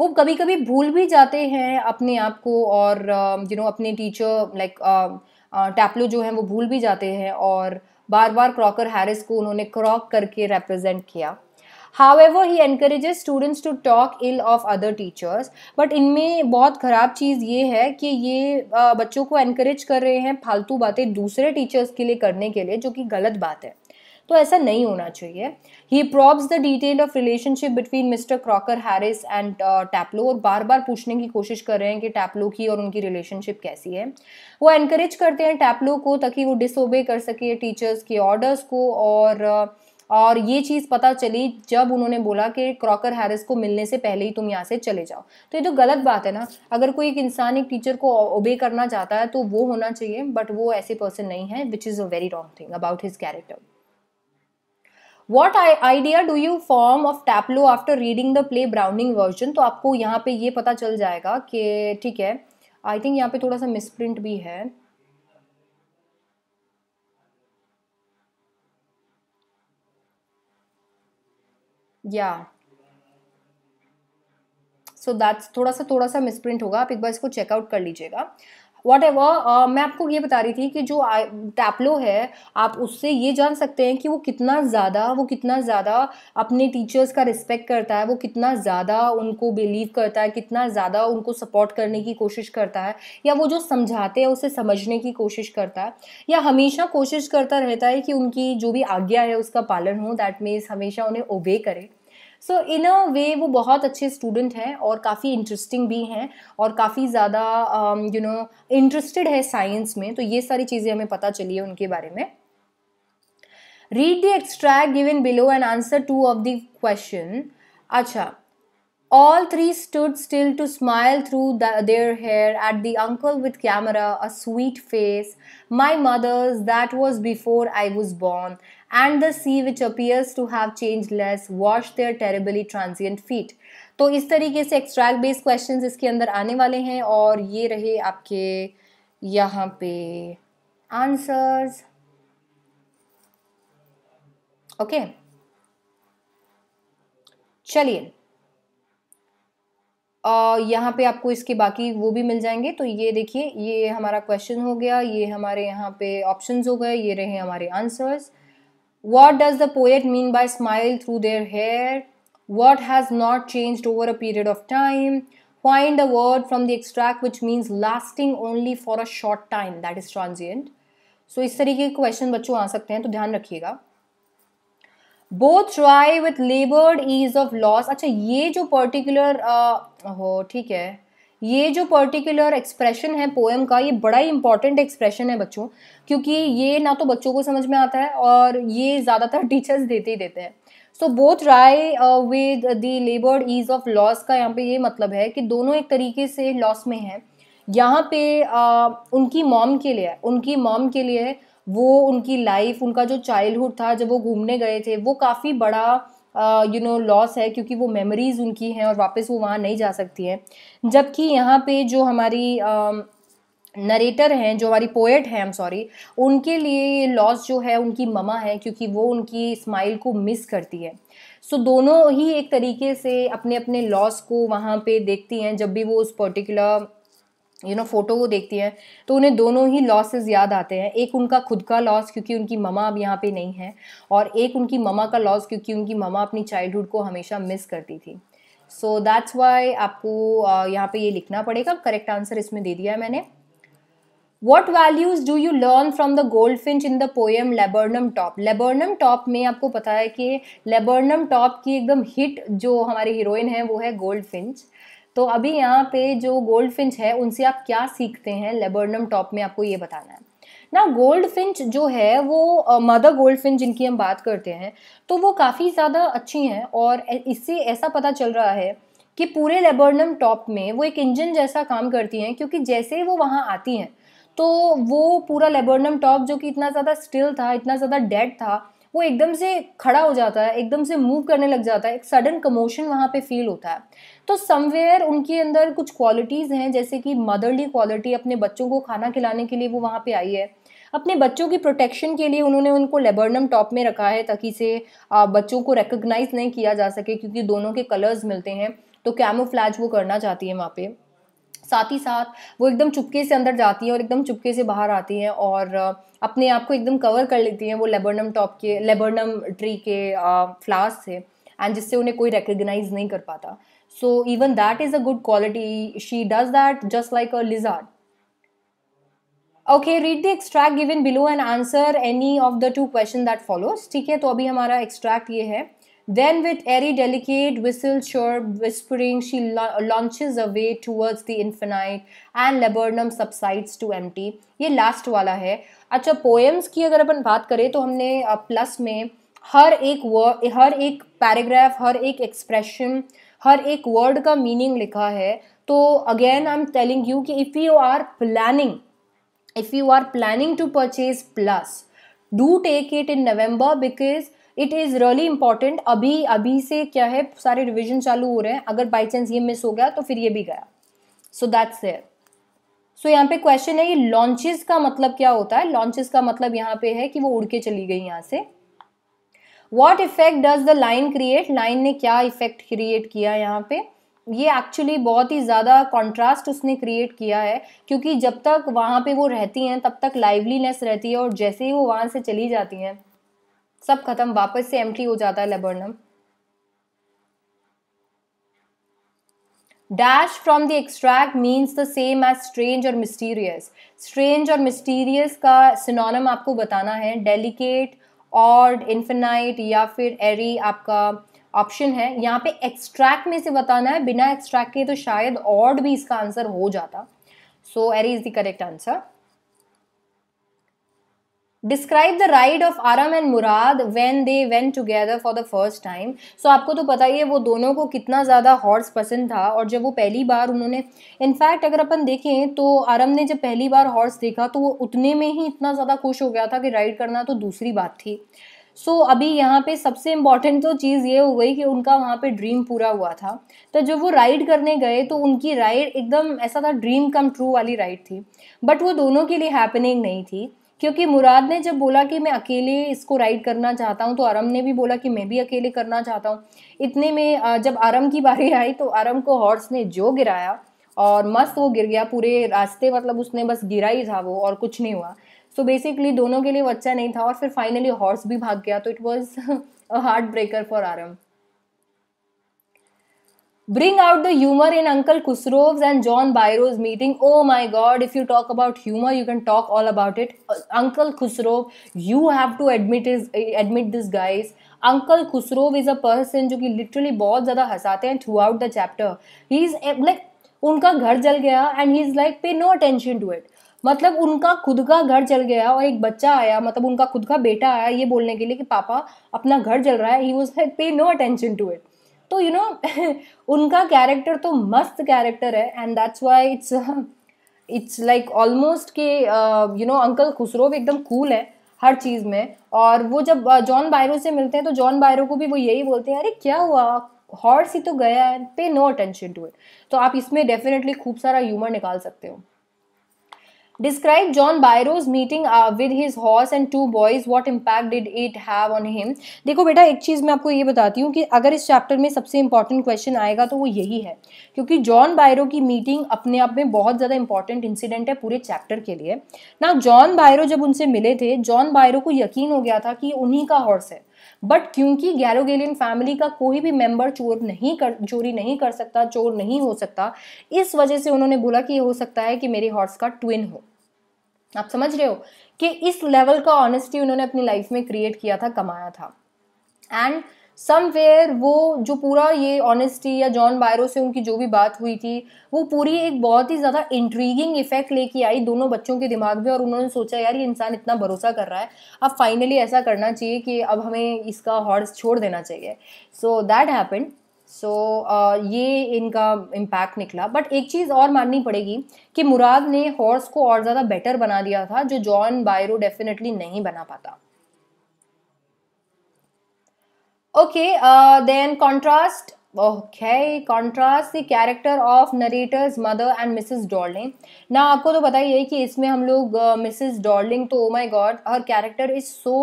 वो कभी कभी भूल भी जाते हैं अपने आप को और you uh, know you know, अपने teacher like like, uh, Taplow जो हैं वो भूल भी जाते हैं और बार बार क्रॉकर हैरिस को उन्होंने क्रॉक करके रिप्रेजेंट किया however he encourages students to talk ill of other teachers but इनमें बहुत ख़राब चीज़ ये है कि ये बच्चों को एनकरेज कर रहे हैं फालतू बातें दूसरे टीचर्स के लिए करने के लिए जो कि गलत बात है तो ऐसा नहीं होना चाहिए he probes the detail of relationship between mister Crocker Harris and Taplow और बार बार पूछने की कोशिश कर रहे हैं कि टैपलो की और उनकी रिलेशनशिप कैसी है वो एनकरेज करते हैं टैपलो को ताकि वो डिसोबे कर सके टीचर्स के ऑर्डर्स को और uh, और ये चीज़ पता चली जब उन्होंने बोला कि क्रॉकर हैरिस को मिलने से पहले ही तुम यहाँ से चले जाओ तो ये तो गलत बात है ना अगर कोई एक इंसान एक टीचर को ओबे करना चाहता है तो वो होना चाहिए बट वो ऐसे पर्सन नहीं है which is a very wrong thing about his character what I idea do you form of Taplow after reading the play Browning version तो आपको यहाँ पे ये पता चल जाएगा कि ठीक है आई थिंक यहाँ पे थोड़ा सा मिसप्रिंट भी है या सो दैट्स थोड़ा सा थोड़ा सा मिसप्रिंट होगा आप एक बार इसको चेकआउट कर लीजिएगा वॉट एवर मैं आपको ये बता रही थी कि जो टैपलो है आप उससे ये जान सकते हैं कि वो कितना ज़्यादा वो कितना ज़्यादा अपने टीचर्स का रिस्पेक्ट करता है वो कितना ज़्यादा उनको बिलीव करता है कितना ज़्यादा उनको सपोर्ट करने की कोशिश करता है या वो जो समझाते हैं उसे समझने की कोशिश करता है या हमेशा कोशिश करता रहता है कि उनकी जो भी आज्ञा है उसका पालन हो दैट मीन्स हमेशा उन्हें ओबे करें सो इन अ वे वो बहुत अच्छे स्टूडेंट हैं और काफ़ी इंटरेस्टिंग भी हैं और काफ़ी ज़्यादा यू नो इंटरेस्टेड है साइंस में तो ये सारी चीज़ें हमें पता चली है उनके बारे में read the extract given below and answer two of the question अच्छा All three stood still to smile through the, their hair at the uncle with camera, a sweet face. My mother's, that was before I was born. And the sea which appears to have changeless was there terribly transient feet तो इस तरीके से extract based question इसके अंदर आने वाले हैं और ये रहे आपके यहाँ पे आंसर्स ओके okay. चलिए यहाँ पे आपको इसके बाकी वो भी मिल जाएंगे तो ये देखिए ये हमारा क्वेश्चन हो गया ये हमारे यहाँ पे ऑप्शंस हो गए ये रहे हमारे answers What does the poet mean by smile through their hair? What has not changed over a period of time? Find a word from the extract which means lasting only for a short time, that is transient. So, इस तरीके के question बच्चों आ सकते हैं तो ध्यान रखिएगा both try with laburnum ease of loss अच्छा ये जो पर्टिकुलर हो ठीक है ये जो पर्टिकुलर एक्सप्रेशन है पोएम का ये बड़ा ही इंपॉर्टेंट एक्सप्रेशन है बच्चों क्योंकि ये ना तो बच्चों को समझ में आता है और ये ज़्यादातर टीचर्स देते ही देते हैं so both rye with the labour ease of loss का यहाँ पे ये मतलब है कि दोनों एक तरीके से लॉस में है यहाँ पे uh, उनकी मॉम के लिए है उनकी मॉम के लिए वो उनकी लाइफ उनका जो चाइल्डहुड था जब वो घूमने गए थे वो काफ़ी बड़ा यू नो लॉस है क्योंकि वो मेमोरीज़ उनकी हैं और वापस वो वहाँ नहीं जा सकती हैं जबकि यहाँ पे जो हमारी uh, नरेटर हैं जो हमारी पोएट हैं एम सॉरी उनके लिए लॉस जो है उनकी ममा है क्योंकि वो उनकी स्माइल को मिस करती है सो so, दोनों ही एक तरीके से अपने अपने लॉस को वहाँ पे देखती हैं जब भी वो उस पर्टिकुलर यू नो फोटो वो देखती हैं तो उन्हें दोनों ही लॉसेस याद आते हैं एक उनका खुद का लॉस क्योंकि उनकी ममा अब यहाँ पे नहीं है और एक उनकी ममा का लॉस क्योंकि उनकी ममा अपनी चाइल्डहुड को हमेशा मिस करती थी सो दैट्स वाई आपको यहाँ पे ये लिखना पड़ेगा करेक्ट आंसर इसमें दे दिया है मैंने what values do you learn from the goldfinch in the poem laburnum top laburnum top में आपको पता है कि लेबर्नम टॉप की एकदम हिट जो हमारी हीरोइन है वो है गोल्ड फिंच तो अभी यहाँ पे जो गोल्ड फिंच है उनसे आप क्या सीखते हैं लेबर्नम टॉप में आपको ये बताना है ना गोल्ड फिंच जो है वो मदर गोल्ड फिंच जिनकी हम बात करते हैं तो वो काफ़ी ज़्यादा अच्छी हैं और इससे ऐसा पता चल रहा है कि पूरे लेबर्नम टॉप में वो एक इंजन जैसा काम करती हैं क्योंकि जैसे वो वहाँ आती हैं तो वो पूरा लेबर्नम टॉप जो कि इतना ज़्यादा स्टिल था इतना ज़्यादा डेड था वो एकदम से खड़ा हो जाता है एकदम से मूव करने लग जाता है एक सडन कमोशन वहाँ पे फील होता है तो समवेयर उनके अंदर कुछ क्वालिटीज़ हैं जैसे कि मदरली क्वालिटी अपने बच्चों को खाना खिलाने के लिए वो वहाँ पे आई है अपने बच्चों की प्रोटेक्शन के लिए उन्होंने उनको लेबर्नम टॉप में रखा है ताकि से बच्चों को रिकोगनाइज नहीं किया जा सके क्योंकि दोनों के कलर्स मिलते हैं तो कैमोफ्लैज वो करना चाहती है वहाँ पे साथ ही साथ वो एकदम चुपके से अंदर जाती हैं और एकदम चुपके से बाहर आती हैं और अपने आप को एकदम कवर कर लेती हैं वो लेबर्नम टॉप के लेबर्नम ट्री के फ्लावर्स से एंड जिससे उन्हें कोई रिकोगनाइज नहीं कर पाता So even that is a good quality. She does that just like a lizard. Okay read the extract given below and answer any of the two question that follows ठीक है तो अभी हमारा एक्सट्रैक्ट ये है then with airy delicate whistle sure whispering she launches a way towards the infinite and laburnum subsides to empty ये last वाला है अच्छा पोएम्स की अगर अपन बात करें तो हमने प्लस में हर एक वर्ड हर एक पैराग्राफ हर एक एक्सप्रेशन uh, हर एक वर्ड का मीनिंग लिखा है तो again I am telling you कि if you are planning if you are planning to purchase plus do take it in November because it is really important अभी अभी से क्या है सारे रिविजन चालू हो रहे हैं अगर बाई चांस ये मिस हो गया तो फिर ये भी गया सो दैट्स देयर सो यहाँ पे क्वेश्चन है ये लॉन्चेस का मतलब क्या होता है लॉन्चेस का मतलब यहाँ पे है कि वो उड़ के चली गई यहाँ से what effect does the line create line ने क्या इफेक्ट क्रिएट किया यहाँ पे ये एक्चुअली बहुत ही ज़्यादा कॉन्ट्रास्ट उसने क्रिएट किया है क्योंकि जब तक वहाँ पे वो रहती हैं तब तक लाइवलीनेस रहती है और जैसे ही वो वहाँ से चली जाती हैं सब खत्म वापस से एम हो जाता है laburnum dash from the extract means the same as strange और मिस्टीरियस स्ट्रेंज और मिस्टीरियस का सिनोनम आपको बताना है डेलीकेट ऑर्ड इन्फिनाइट या फिर एरी आपका ऑप्शन है यहाँ पे एक्सट्रैक्ट में से बताना है बिना एक्सट्रैक्ट के तो शायद ऑर्ड भी इसका आंसर हो जाता so airy is the correct answer describe the ride of Aram and Mourad when they went together for the first time so आपको तो पता ही है वो दोनों को कितना ज़्यादा हॉर्स पसंद था और जब वो पहली बार उन्होंने इनफैक्ट अगर अपन देखें तो आरम ने जब पहली बार हॉर्स देखा तो वो उतने में ही इतना ज़्यादा खुश हो गया था कि राइड करना तो दूसरी बात थी सो so, अभी यहाँ पे सबसे इम्पॉर्टेंट तो चीज़ ये हो गई कि उनका वहाँ पे ड्रीम पूरा हुआ था तो जब वो राइड करने गए तो उनकी राइड एकदम ऐसा था ड्रीम कम ट्रू वाली राइड थी बट वो दोनों के लिए हैपनिंग नहीं थी क्योंकि मुराद ने जब बोला कि मैं अकेले इसको राइड करना चाहता हूँ तो आरम ने भी बोला कि मैं भी अकेले करना चाहता हूँ इतने में जब आरम की बारी आई तो आरम को हॉर्स ने जो गिराया और मस्त वो गिर गया पूरे रास्ते मतलब उसने बस गिरा ही था वो और कुछ नहीं हुआ सो so बेसिकली दोनों के लिए वो अच्छा नहीं था और फिर फाइनली हॉर्स भी भाग गया तो it was a heart breaker for Aram Bring out the humor in Uncle kusrov's and John Byro's meeting. Oh my god, if you talk about humor, you can talk all about it. Uh, Uncle kusrov you have to admit is uh, admit this guys. Uncle Khosrove is a person जो कि literally बहुत ज़्यादा हंसाते हैं throughout the chapter he is like उनका घर जल गया and he is like pay no attention to it मतलब उनका खुद का घर जल गया और एक बच्चा आया मतलब उनका खुद का बेटा आया ये बोलने के लिए कि पापा अपना घर जल रहा है he was like pay no attention to it तो यू नो उनका कैरेक्टर तो मस्त कैरेक्टर है and that's why it's it's like almost कि यू नो अंकल खुसरो भी एकदम कूल है हर चीज़ में और वो जब जॉन uh, बायरो से मिलते हैं तो जॉन बायरो को भी वो यही बोलते हैं अरे क्या हुआ हॉर्स ही तो गया है पे नो अटेंशन टू इट तो आप इसमें डेफिनेटली खूब सारा ह्यूमर निकाल सकते हो Describe John Byro's meeting uh, with his horse and two boys. What impact did it have on him? देखो बेटा एक चीज़ मैं आपको ये बताती हूँ कि अगर इस चैप्टर में सबसे इंपॉर्टेंट क्वेश्चन आएगा तो वो यही है क्योंकि जॉन बायरो की मीटिंग अपने आप में बहुत ज़्यादा इंपॉर्टेंट इंसिडेंट है पूरे चैप्टर के लिए ना जॉन बायरो जब उनसे मिले थे जॉन बायरो को यकीन हो गया था कि उन्हीं का हॉर्स है बट क्योंकि गैरोगेलियन फैमिली का कोई भी मेंबर चोर नहीं कर चोरी नहीं कर सकता चोर नहीं हो सकता इस वजह से उन्होंने बोला कि ये हो सकता है कि मेरे हॉर्स का ट्विन हो आप समझ रहे हो कि इस लेवल का ऑनेस्टी उन्होंने अपनी लाइफ में क्रिएट किया था कमाया था एंड समवेयर वो जो पूरा ये ऑनेस्टी या जॉन बायरो से उनकी जो भी बात हुई थी वो पूरी एक बहुत ही ज़्यादा इंट्रीगिंग इफेक्ट लेके आई दोनों बच्चों के दिमाग में और उन्होंने सोचा यार ये इंसान इतना भरोसा कर रहा है अब फाइनली ऐसा करना चाहिए कि अब हमें इसका हॉर्स छोड़ देना चाहिए सो दैट हैपन सो ये इनका इम्पैक्ट निकला बट एक चीज़ और माननी पड़ेगी कि मुराद ने हॉर्स को और ज़्यादा बेटर बना दिया था जो जॉन बायरो डेफिनेटली नहीं बना पाता Okay, uh, then contrast. Okay, contrast the character of narrator's mother and Mrs. Darling. Now आपको तो पता ही है कि इसमें हम लोग uh, Mrs. Darling तो oh my god her character is so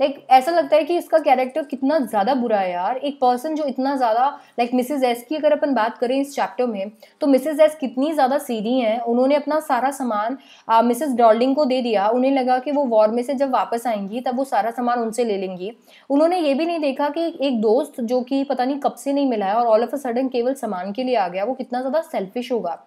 like like, ऐसा लगता है कि इसका कैरेक्टर कितना ज़्यादा बुरा है यार एक पर्सन जो इतना ज़्यादा लाइक मिसेज एस की अगर अपन बात करें इस चैप्टर में तो मिसेज एस कितनी ज़्यादा सीधी हैं उन्होंने अपना सारा सामान मिसेस डॉल्डिंग को दे दिया उन्हें लगा कि वो वॉर में से जब वापस आएंगी तब वो सारा सामान उनसे ले लेंगी उन्होंने ये भी नहीं देखा कि एक दोस्त जो कि पता नहीं कब से नहीं मिला है और ऑल ऑफ अ सडन केवल सामान के लिए आ गया वो कितना ज़्यादा सेल्फिश होगा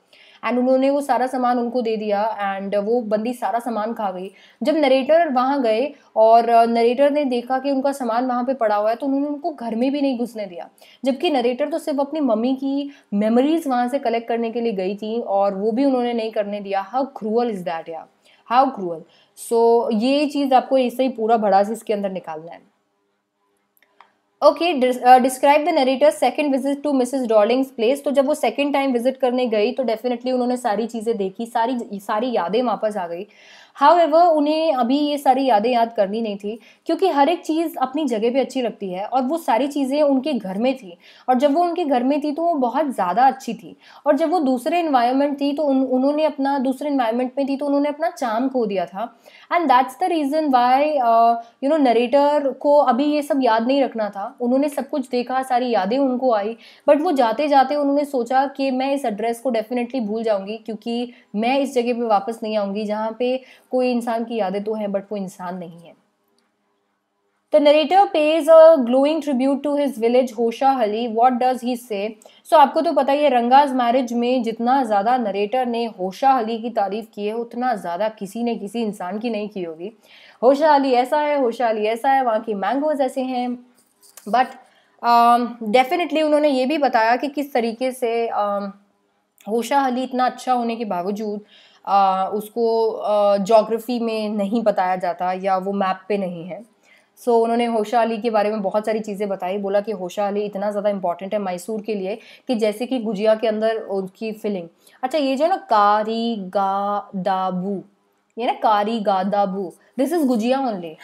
एंड उन्होंने वो सारा सामान उनको दे दिया एंड वो बंदी सारा सामान खा गई जब नरेटर वहाँ गए और नरेटर ने देखा कि उनका सामान वहाँ पे पड़ा हुआ है तो उन्होंने उनको घर में भी नहीं घुसने दिया जबकि नरेटर तो सिर्फ अपनी मम्मी की मेमोरीज वहाँ से कलेक्ट करने के लिए गई थी और वो भी उन्होंने नहीं करने दिया हाउ क्रूअल इज़ दैट या हाउ क्रूअल सो ये चीज़ आपको ऐसे ही पूरा भड़ास इसके अंदर निकालना है okay describe the narrator second visit to Mrs Dorling's place तो जब वो सेकंड टाइम विजिट करने गई तो डेफिनेटली उन्होंने सारी चीज़ें देखी सारी सारी यादें वापस आ गई हाउ एवर उन्हें अभी ये सारी यादें याद करनी नहीं थी क्योंकि हर एक चीज़ अपनी जगह पे अच्छी लगती है और वो सारी चीज़ें उनके घर में थी और जब वो उनके घर में थी तो वो बहुत ज़्यादा अच्छी थी और जब वो दूसरे इन्वायरमेंट थी तो उन, उन्होंने अपना दूसरे इन्वायरमेंट में थी तो उन्होंने अपना चाम खो दिया था and that's the reason why you know narrator को अभी ये सब याद नहीं रखना था उन्होंने सब कुछ देखा सारी यादें उनको आई बट वो जाते जाते उन्होंने सोचा कि मैं इस एड्रेस को डेफिनेटली भूल जाऊंगी क्योंकि मैं इस जगह पे वापस नहीं आऊँगी जहाँ पे कोई इंसान की यादें तो हैं बट वो इंसान नहीं है The narrator pays a glowing tribute to his village Hali. What does he say? So so, आपको तो पता ही है रंगाज मैरिज में जितना ज़्यादा नरेटर ने होशा अली की तारीफ की है उतना ज़्यादा किसी ने किसी इंसान की नहीं की होगी होशा अली ऐसा है होशा अली ऐसा है वहाँ की मैंगोज ऐसे हैं बट डेफिनेटली um, उन्होंने ये भी बताया कि किस तरीके से uh, um, अली इतना अच्छा होने के बावजूद uh, उसको जोग्राफ़ी uh, में नहीं बताया जाता या वो मैप पे नहीं है सो so, उन्होंने होशा अली के बारे में बहुत सारी चीज़ें बताई बोला कि होशा अली इतना ज़्यादा इंपॉर्टेंट है मैसूर के लिए कि जैसे कि गुजिया के अंदर उनकी फीलिंग अच्छा ये जो है ना कारी गा दाबू ये ना कारी गा दाबू this is gujiya only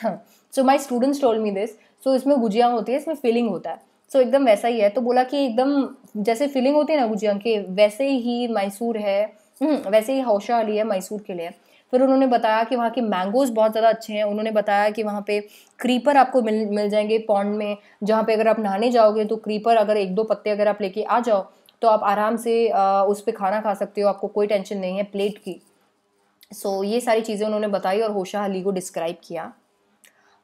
so my students told me this so इसमें गुजिया होती है इसमें फीलिंग होता है सो so, एकदम वैसा ही है तो बोला कि एकदम जैसे फीलिंग होती है ना गुजिया के वैसे ही मैसूर है हम्म, वैसे ही होशा अली है मैसूर के लिए फिर उन्होंने बताया कि वहाँ के मैंगोज़ बहुत ज़्यादा अच्छे हैं उन्होंने बताया कि वहाँ पे क्रीपर आपको मिल मिल जाएंगे पॉन्ड में जहाँ पे अगर आप नहाने जाओगे तो क्रीपर अगर एक दो पत्ते अगर आप लेके आ जाओ तो आप आराम से उस पर खाना खा सकते हो आपको कोई टेंशन नहीं है प्लेट की सो so, ये सारी चीज़ें उन्होंने बताई और होशा अली को डिस्क्राइब किया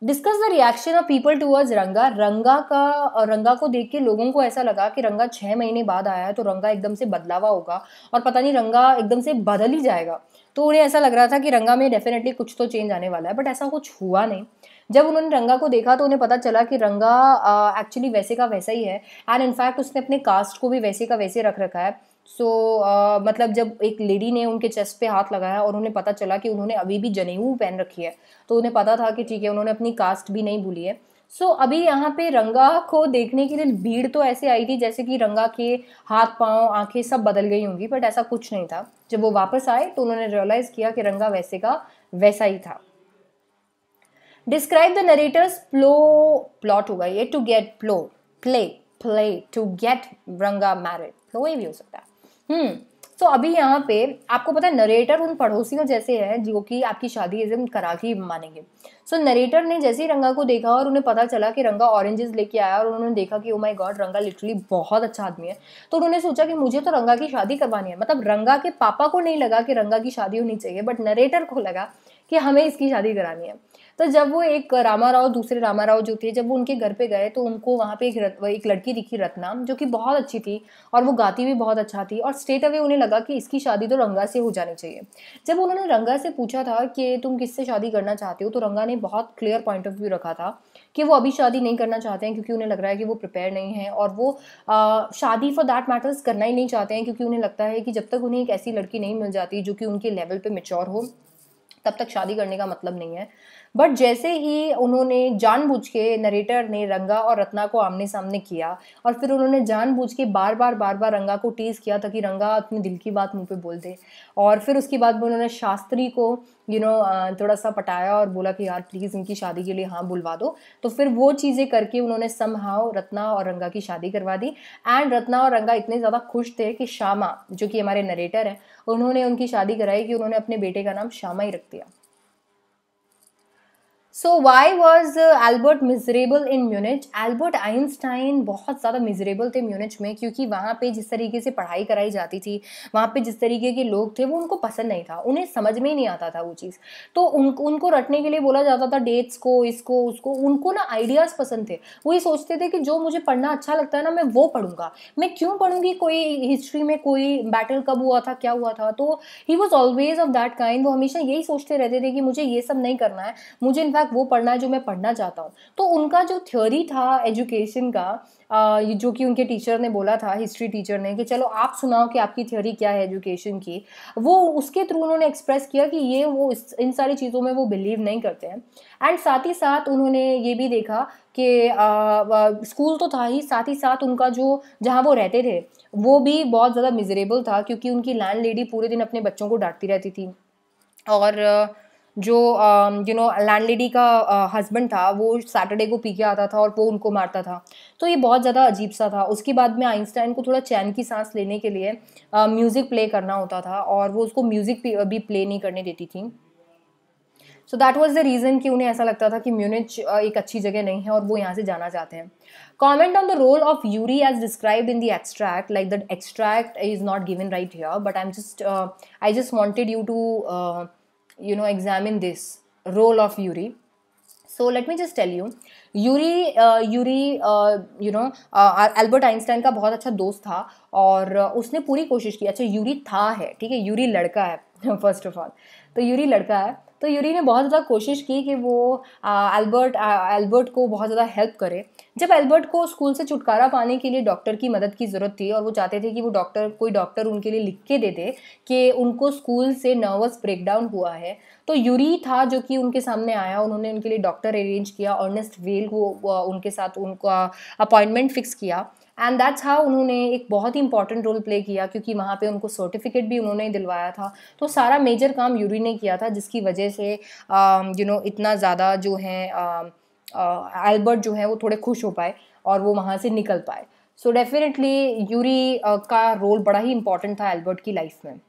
discuss the reaction of people towards Ranga Ranga का रंगा को देख के लोगों को ऐसा लगा कि रंगा छः महीने बाद आया है तो रंगा एकदम से बदलावा होगा और पता नहीं रंगा एकदम से बदल ही जाएगा तो उन्हें ऐसा लग रहा था कि रंगा में डेफिनेटली कुछ तो चेंज आने वाला है बट ऐसा कुछ हुआ नहीं जब उन्होंने रंगा को देखा तो उन्हें पता चला कि रंगा एक्चुअली वैसे का वैसा ही है एंड इनफैक्ट उसने अपने कास्ट को भी वैसे का वैसे रख रखा है सो so, uh, मतलब जब एक लेडी ने उनके चेस्ट पे हाथ लगाया और उन्हें पता चला कि उन्होंने अभी भी जनेऊ पहन रखी है तो उन्हें पता था कि ठीक है उन्होंने अपनी कास्ट भी नहीं भूली है सो so, अभी यहाँ पे रंगा को देखने के लिए भीड़ तो ऐसे आई थी जैसे कि रंगा के हाथ पांव आंखें सब बदल गई होंगी बट ऐसा कुछ नहीं था जब वो वापस आए तो उन्होंने रियलाइज़ किया कि रंगा वैसे का वैसा ही था describe the narrator's ploy plot होगा ये to get ploy play play to get Ranga married ploy ये भी हो सकता है हम्म तो अभी यहाँ पे आपको पता है नरेटर उन पड़ोसियों जैसे हैं जो कि आपकी शादी एकदम करा के मानेंगे सो so, नरेटर ने जैसे ही रंगा को देखा और उन्हें पता चला कि रंगा ऑरेंजेस लेके आया और उन्होंने देखा कि oh my god Ranga literally बहुत अच्छा आदमी है तो उन्होंने सोचा कि मुझे तो रंगा की शादी करवानी है मतलब रंगा के पापा को नहीं लगा कि रंगा की शादी होनी चाहिए बट नरेटर को लगा कि हमें इसकी शादी करानी है तो जब वो एक रामा राव दूसरे रामा राव जो थे जब वो उनके घर पे गए तो उनको वहाँ पे एक रत, एक लड़की दिखी रत्ना जो कि बहुत अच्छी थी और वो गाती भी बहुत अच्छा थी और स्ट्रेट अवे उन्हें लगा कि इसकी शादी तो रंगा से हो जानी चाहिए जब उन्होंने रंगा से पूछा था कि तुम किससे शादी करना चाहते हो तो रंगा ने बहुत क्लियर पॉइंट ऑफ व्यू रखा था कि वो अभी शादी नहीं करना चाहते हैं क्योंकि उन्हें लग रहा है कि वो प्रिपेयर नहीं है और वो शादी फॉर दैट मैटर्स करना ही नहीं चाहते हैं क्योंकि उन्हें लगता है कि जब तक उन्हें एक ऐसी लड़की नहीं मिल जाती जो कि उनके लेवल पर मेच्योर हो तब तक शादी करने का मतलब नहीं है बट जैसे ही उन्होंने जानबूझ के नरेटर ने रंगा और रत्ना को आमने सामने किया और फिर उन्होंने जानबूझ के बार बार बार बार रंगा को टीज़ किया ताकि रंगा अपने दिल की बात मुँह पे बोल दे और फिर उसके बाद उन्होंने शास्त्री को यू you नो know, थोड़ा सा पटाया और बोला कि यार प्लीज़ इनकी शादी के लिए हाँ बुलवा दो तो फिर वो चीज़ें करके उन्होंने समहाव रत्ना और रंगा की शादी करवा दी एंड रत्ना और रंगा इतने ज़्यादा खुश थे कि श्यामा जो कि हमारे नरेटर हैं उन्होंने उनकी शादी कराई कि उन्होंने अपने बेटे का नाम श्यामा ही रख दिया so why was Albert miserable in Munich Albert Einstein बहुत ज़्यादा मिजरेबल थे म्यूनिच में क्योंकि वहाँ पे जिस तरीके से पढ़ाई कराई जाती थी वहाँ पे जिस तरीके के लोग थे वो उनको पसंद नहीं था उन्हें समझ में ही नहीं आता था वो चीज़ तो उन उनको रटने के लिए बोला जाता था डेट्स को इसको उसको उनको ना आइडियाज़ पसंद थे वो ये सोचते थे कि जो मुझे पढ़ना अच्छा लगता है ना मैं वो पढ़ूंगा मैं क्यों पढ़ूंगी कोई हिस्ट्री में कोई बैटल कब हुआ था क्या हुआ था तो he was always of that kind वो हमेशा यही सोचते रहते थे कि मुझे ये सब नहीं करना है मुझे इनफैक्ट तक वो पढ़ना है जो मैं पढ़ना चाहता हूँ तो उनका जो थ्योरी था एजुकेशन का जो कि उनके टीचर ने बोला था हिस्ट्री टीचर ने कि चलो आप सुनाओ कि आपकी थ्योरी क्या है एजुकेशन की वो उसके थ्रू उन्होंने एक्सप्रेस किया कि ये वो इन सारी चीज़ों में वो बिलीव नहीं करते हैं एंड साथ ही साथ उन्होंने ये भी देखा कि स्कूल तो था ही साथ ही साथ उनका जो जहाँ वो रहते थे वो भी बहुत ज़्यादा मिजरेबल था क्योंकि उनकी लैंड लेडी पूरे दिन अपने बच्चों को डांटती रहती थी और uh, जो यू नो लैंड लेडी का हस्बैंड था वो सैटरडे को पी के आता था और वो उनको मारता था तो ये बहुत ज़्यादा अजीब सा था उसके बाद में आइंस्टाइन को थोड़ा चैन की सांस लेने के लिए म्यूज़िक प्ले करना होता था और वो उसको म्यूज़िक भी प्ले नहीं करने देती थी so that was the reason कि उन्हें ऐसा लगता था कि म्यूनिच एक अच्छी जगह नहीं है और वो यहाँ से जाना चाहते हैं comment on the role of Yuri as describe in the extract like that extract is not given right here but I am just I just wanted you to you know examine this role of Uri. So let me just tell you, Yuri Yuri you know Albert Einstein का बहुत अच्छा दोस्त था और uh, उसने पूरी कोशिश की अच्छा यूरी था है ठीक है यूरी लड़का है फर्स्ट ऑफ ऑल तो यूरी लड़का है तो यूरी ने बहुत ज़्यादा कोशिश की कि वो अल्बर्ट अल्बर्ट को बहुत ज़्यादा हेल्प करे जब अल्बर्ट को स्कूल से छुटकारा पाने के लिए डॉक्टर की मदद की ज़रूरत थी और वो चाहते थे कि वो डॉक्टर कोई डॉक्टर उनके लिए लिख के दे दे कि उनको स्कूल से नर्वस ब्रेकडाउन हुआ है तो यूरी था जो कि उनके सामने आया उन्होंने उनके लिए डॉक्टर अरेंज किया ऑर्नेस्ट वेल वो उनके साथ उनका अपॉइंटमेंट फिक्स किया एंड दैट्स हाउ उन्होंने एक बहुत ही इंपॉर्टेंट रोल प्ले किया क्योंकि वहाँ पे उनको सर्टिफिकेट भी उन्होंने दिलवाया था तो सारा मेजर काम यूरी ने किया था जिसकी वजह से यू um, नो इतना ज़्यादा जो है एल्बर्ट um, uh, जो है वो थोड़े खुश हो पाए और वो वहाँ से निकल पाए सो डेफिनेटली यूरी का रोल बड़ा ही इंपॉर्टेंट था एल्बर्ट की लाइफ में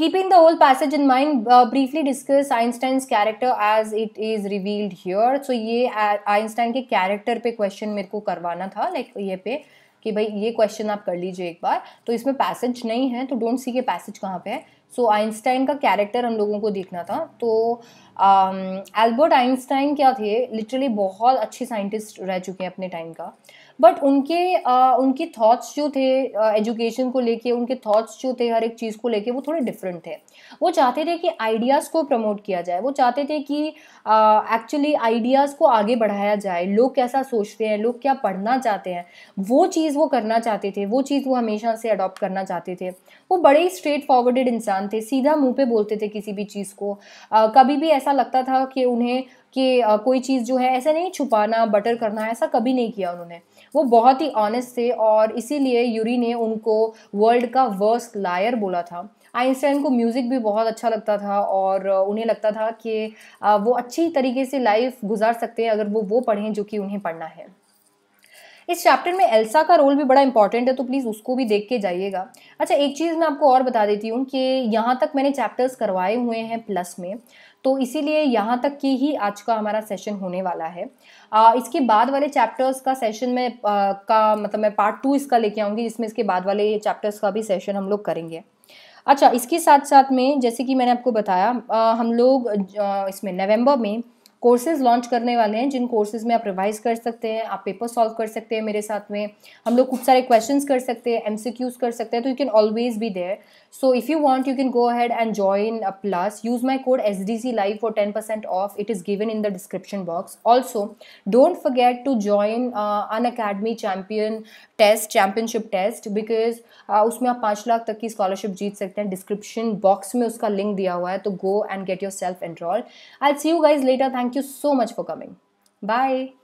Keeping the whole passage in mind, uh, briefly discuss Einstein's character as it is revealed here. So ये Einstein के character पे question मेरे को करवाना था like ये पे कि भाई ये question आप कर लीजिए एक बार तो इसमें passage नहीं है तो don't see के passage कहाँ पे है so, einstein का character हम लोगों को देखना था तो uh, एल्बर्ट um, आइंस्टाइन क्या थे लिटरली बहुत अच्छे साइंटिस्ट रह चुके हैं अपने टाइम का बट उनके uh, उनके थॉट्स जो थे एजुकेशन uh, को लेके उनके थॉट्स जो थे हर एक चीज़ को लेके वो थोड़े डिफरेंट थे वो चाहते थे कि आइडियाज़ को प्रमोट किया जाए वो चाहते थे कि एक्चुअली uh, आइडियाज़ को आगे बढ़ाया जाए लोग कैसा सोचते हैं लोग क्या पढ़ना चाहते हैं वो चीज़ वो करना चाहते थे वो चीज़ वो हमेशा से अडॉप्ट करना चाहते थे वो बड़े ही स्ट्रेट फॉरवर्डेड इंसान थे सीधा मुंह पे बोलते थे किसी भी चीज़ को आ, कभी भी ऐसा लगता था कि उन्हें कि कोई चीज़ जो है ऐसा नहीं छुपाना बटर करना ऐसा कभी नहीं किया उन्होंने वो बहुत ही ऑनेस्ट थे और इसीलिए यूरी ने उनको वर्ल्ड का वर्स्ट लायर बोला था आइंस्टाइन को म्यूज़िक भी बहुत अच्छा लगता था और उन्हें लगता था कि वो अच्छी तरीके से लाइफ गुजार सकते हैं अगर वो वो पढ़ें जो कि उन्हें पढ़ना है इस चैप्टर में एल्सा का रोल भी बड़ा इंपॉर्टेंट है तो प्लीज़ उसको भी देख के जाइएगा अच्छा एक चीज़ मैं आपको और बता देती हूँ कि यहाँ तक मैंने चैप्टर्स करवाए हुए हैं प्लस में तो इसीलिए यहाँ तक की ही आज का हमारा सेशन होने वाला है आ, इसके बाद वाले चैप्टर्स का सेशन में आ, का मतलब मैं पार्ट टू इसका लेके आऊँगी जिसमें इसके बाद वाले चैप्टर्स का भी सेशन हम लोग करेंगे अच्छा इसके साथ साथ में जैसे कि मैंने आपको बताया आ, हम लोग इसमें नवंबर में कोर्सेज लॉन्च करने वाले हैं जिन कोर्सेज में आप रिवाइज कर सकते हैं आप पेपर सॉल्व कर सकते हैं मेरे साथ में हम लोग खूब सारे क्वेश्चंस कर सकते हैं एमसीक्यूज कर सकते हैं तो you can always be there So if you want, you can go ahead and join a plus. Use my code SDC Live for 10% off. It is given in the description box. Also, don't forget to join uh, an Academy Champion Test, Championship Test because uh, उसमें आप पाँच लाख तक की scholarship जीत सकते हैं description box में उसका link दिया हुआ है तो go and get yourself enroll I see you guys later thank you so much for coming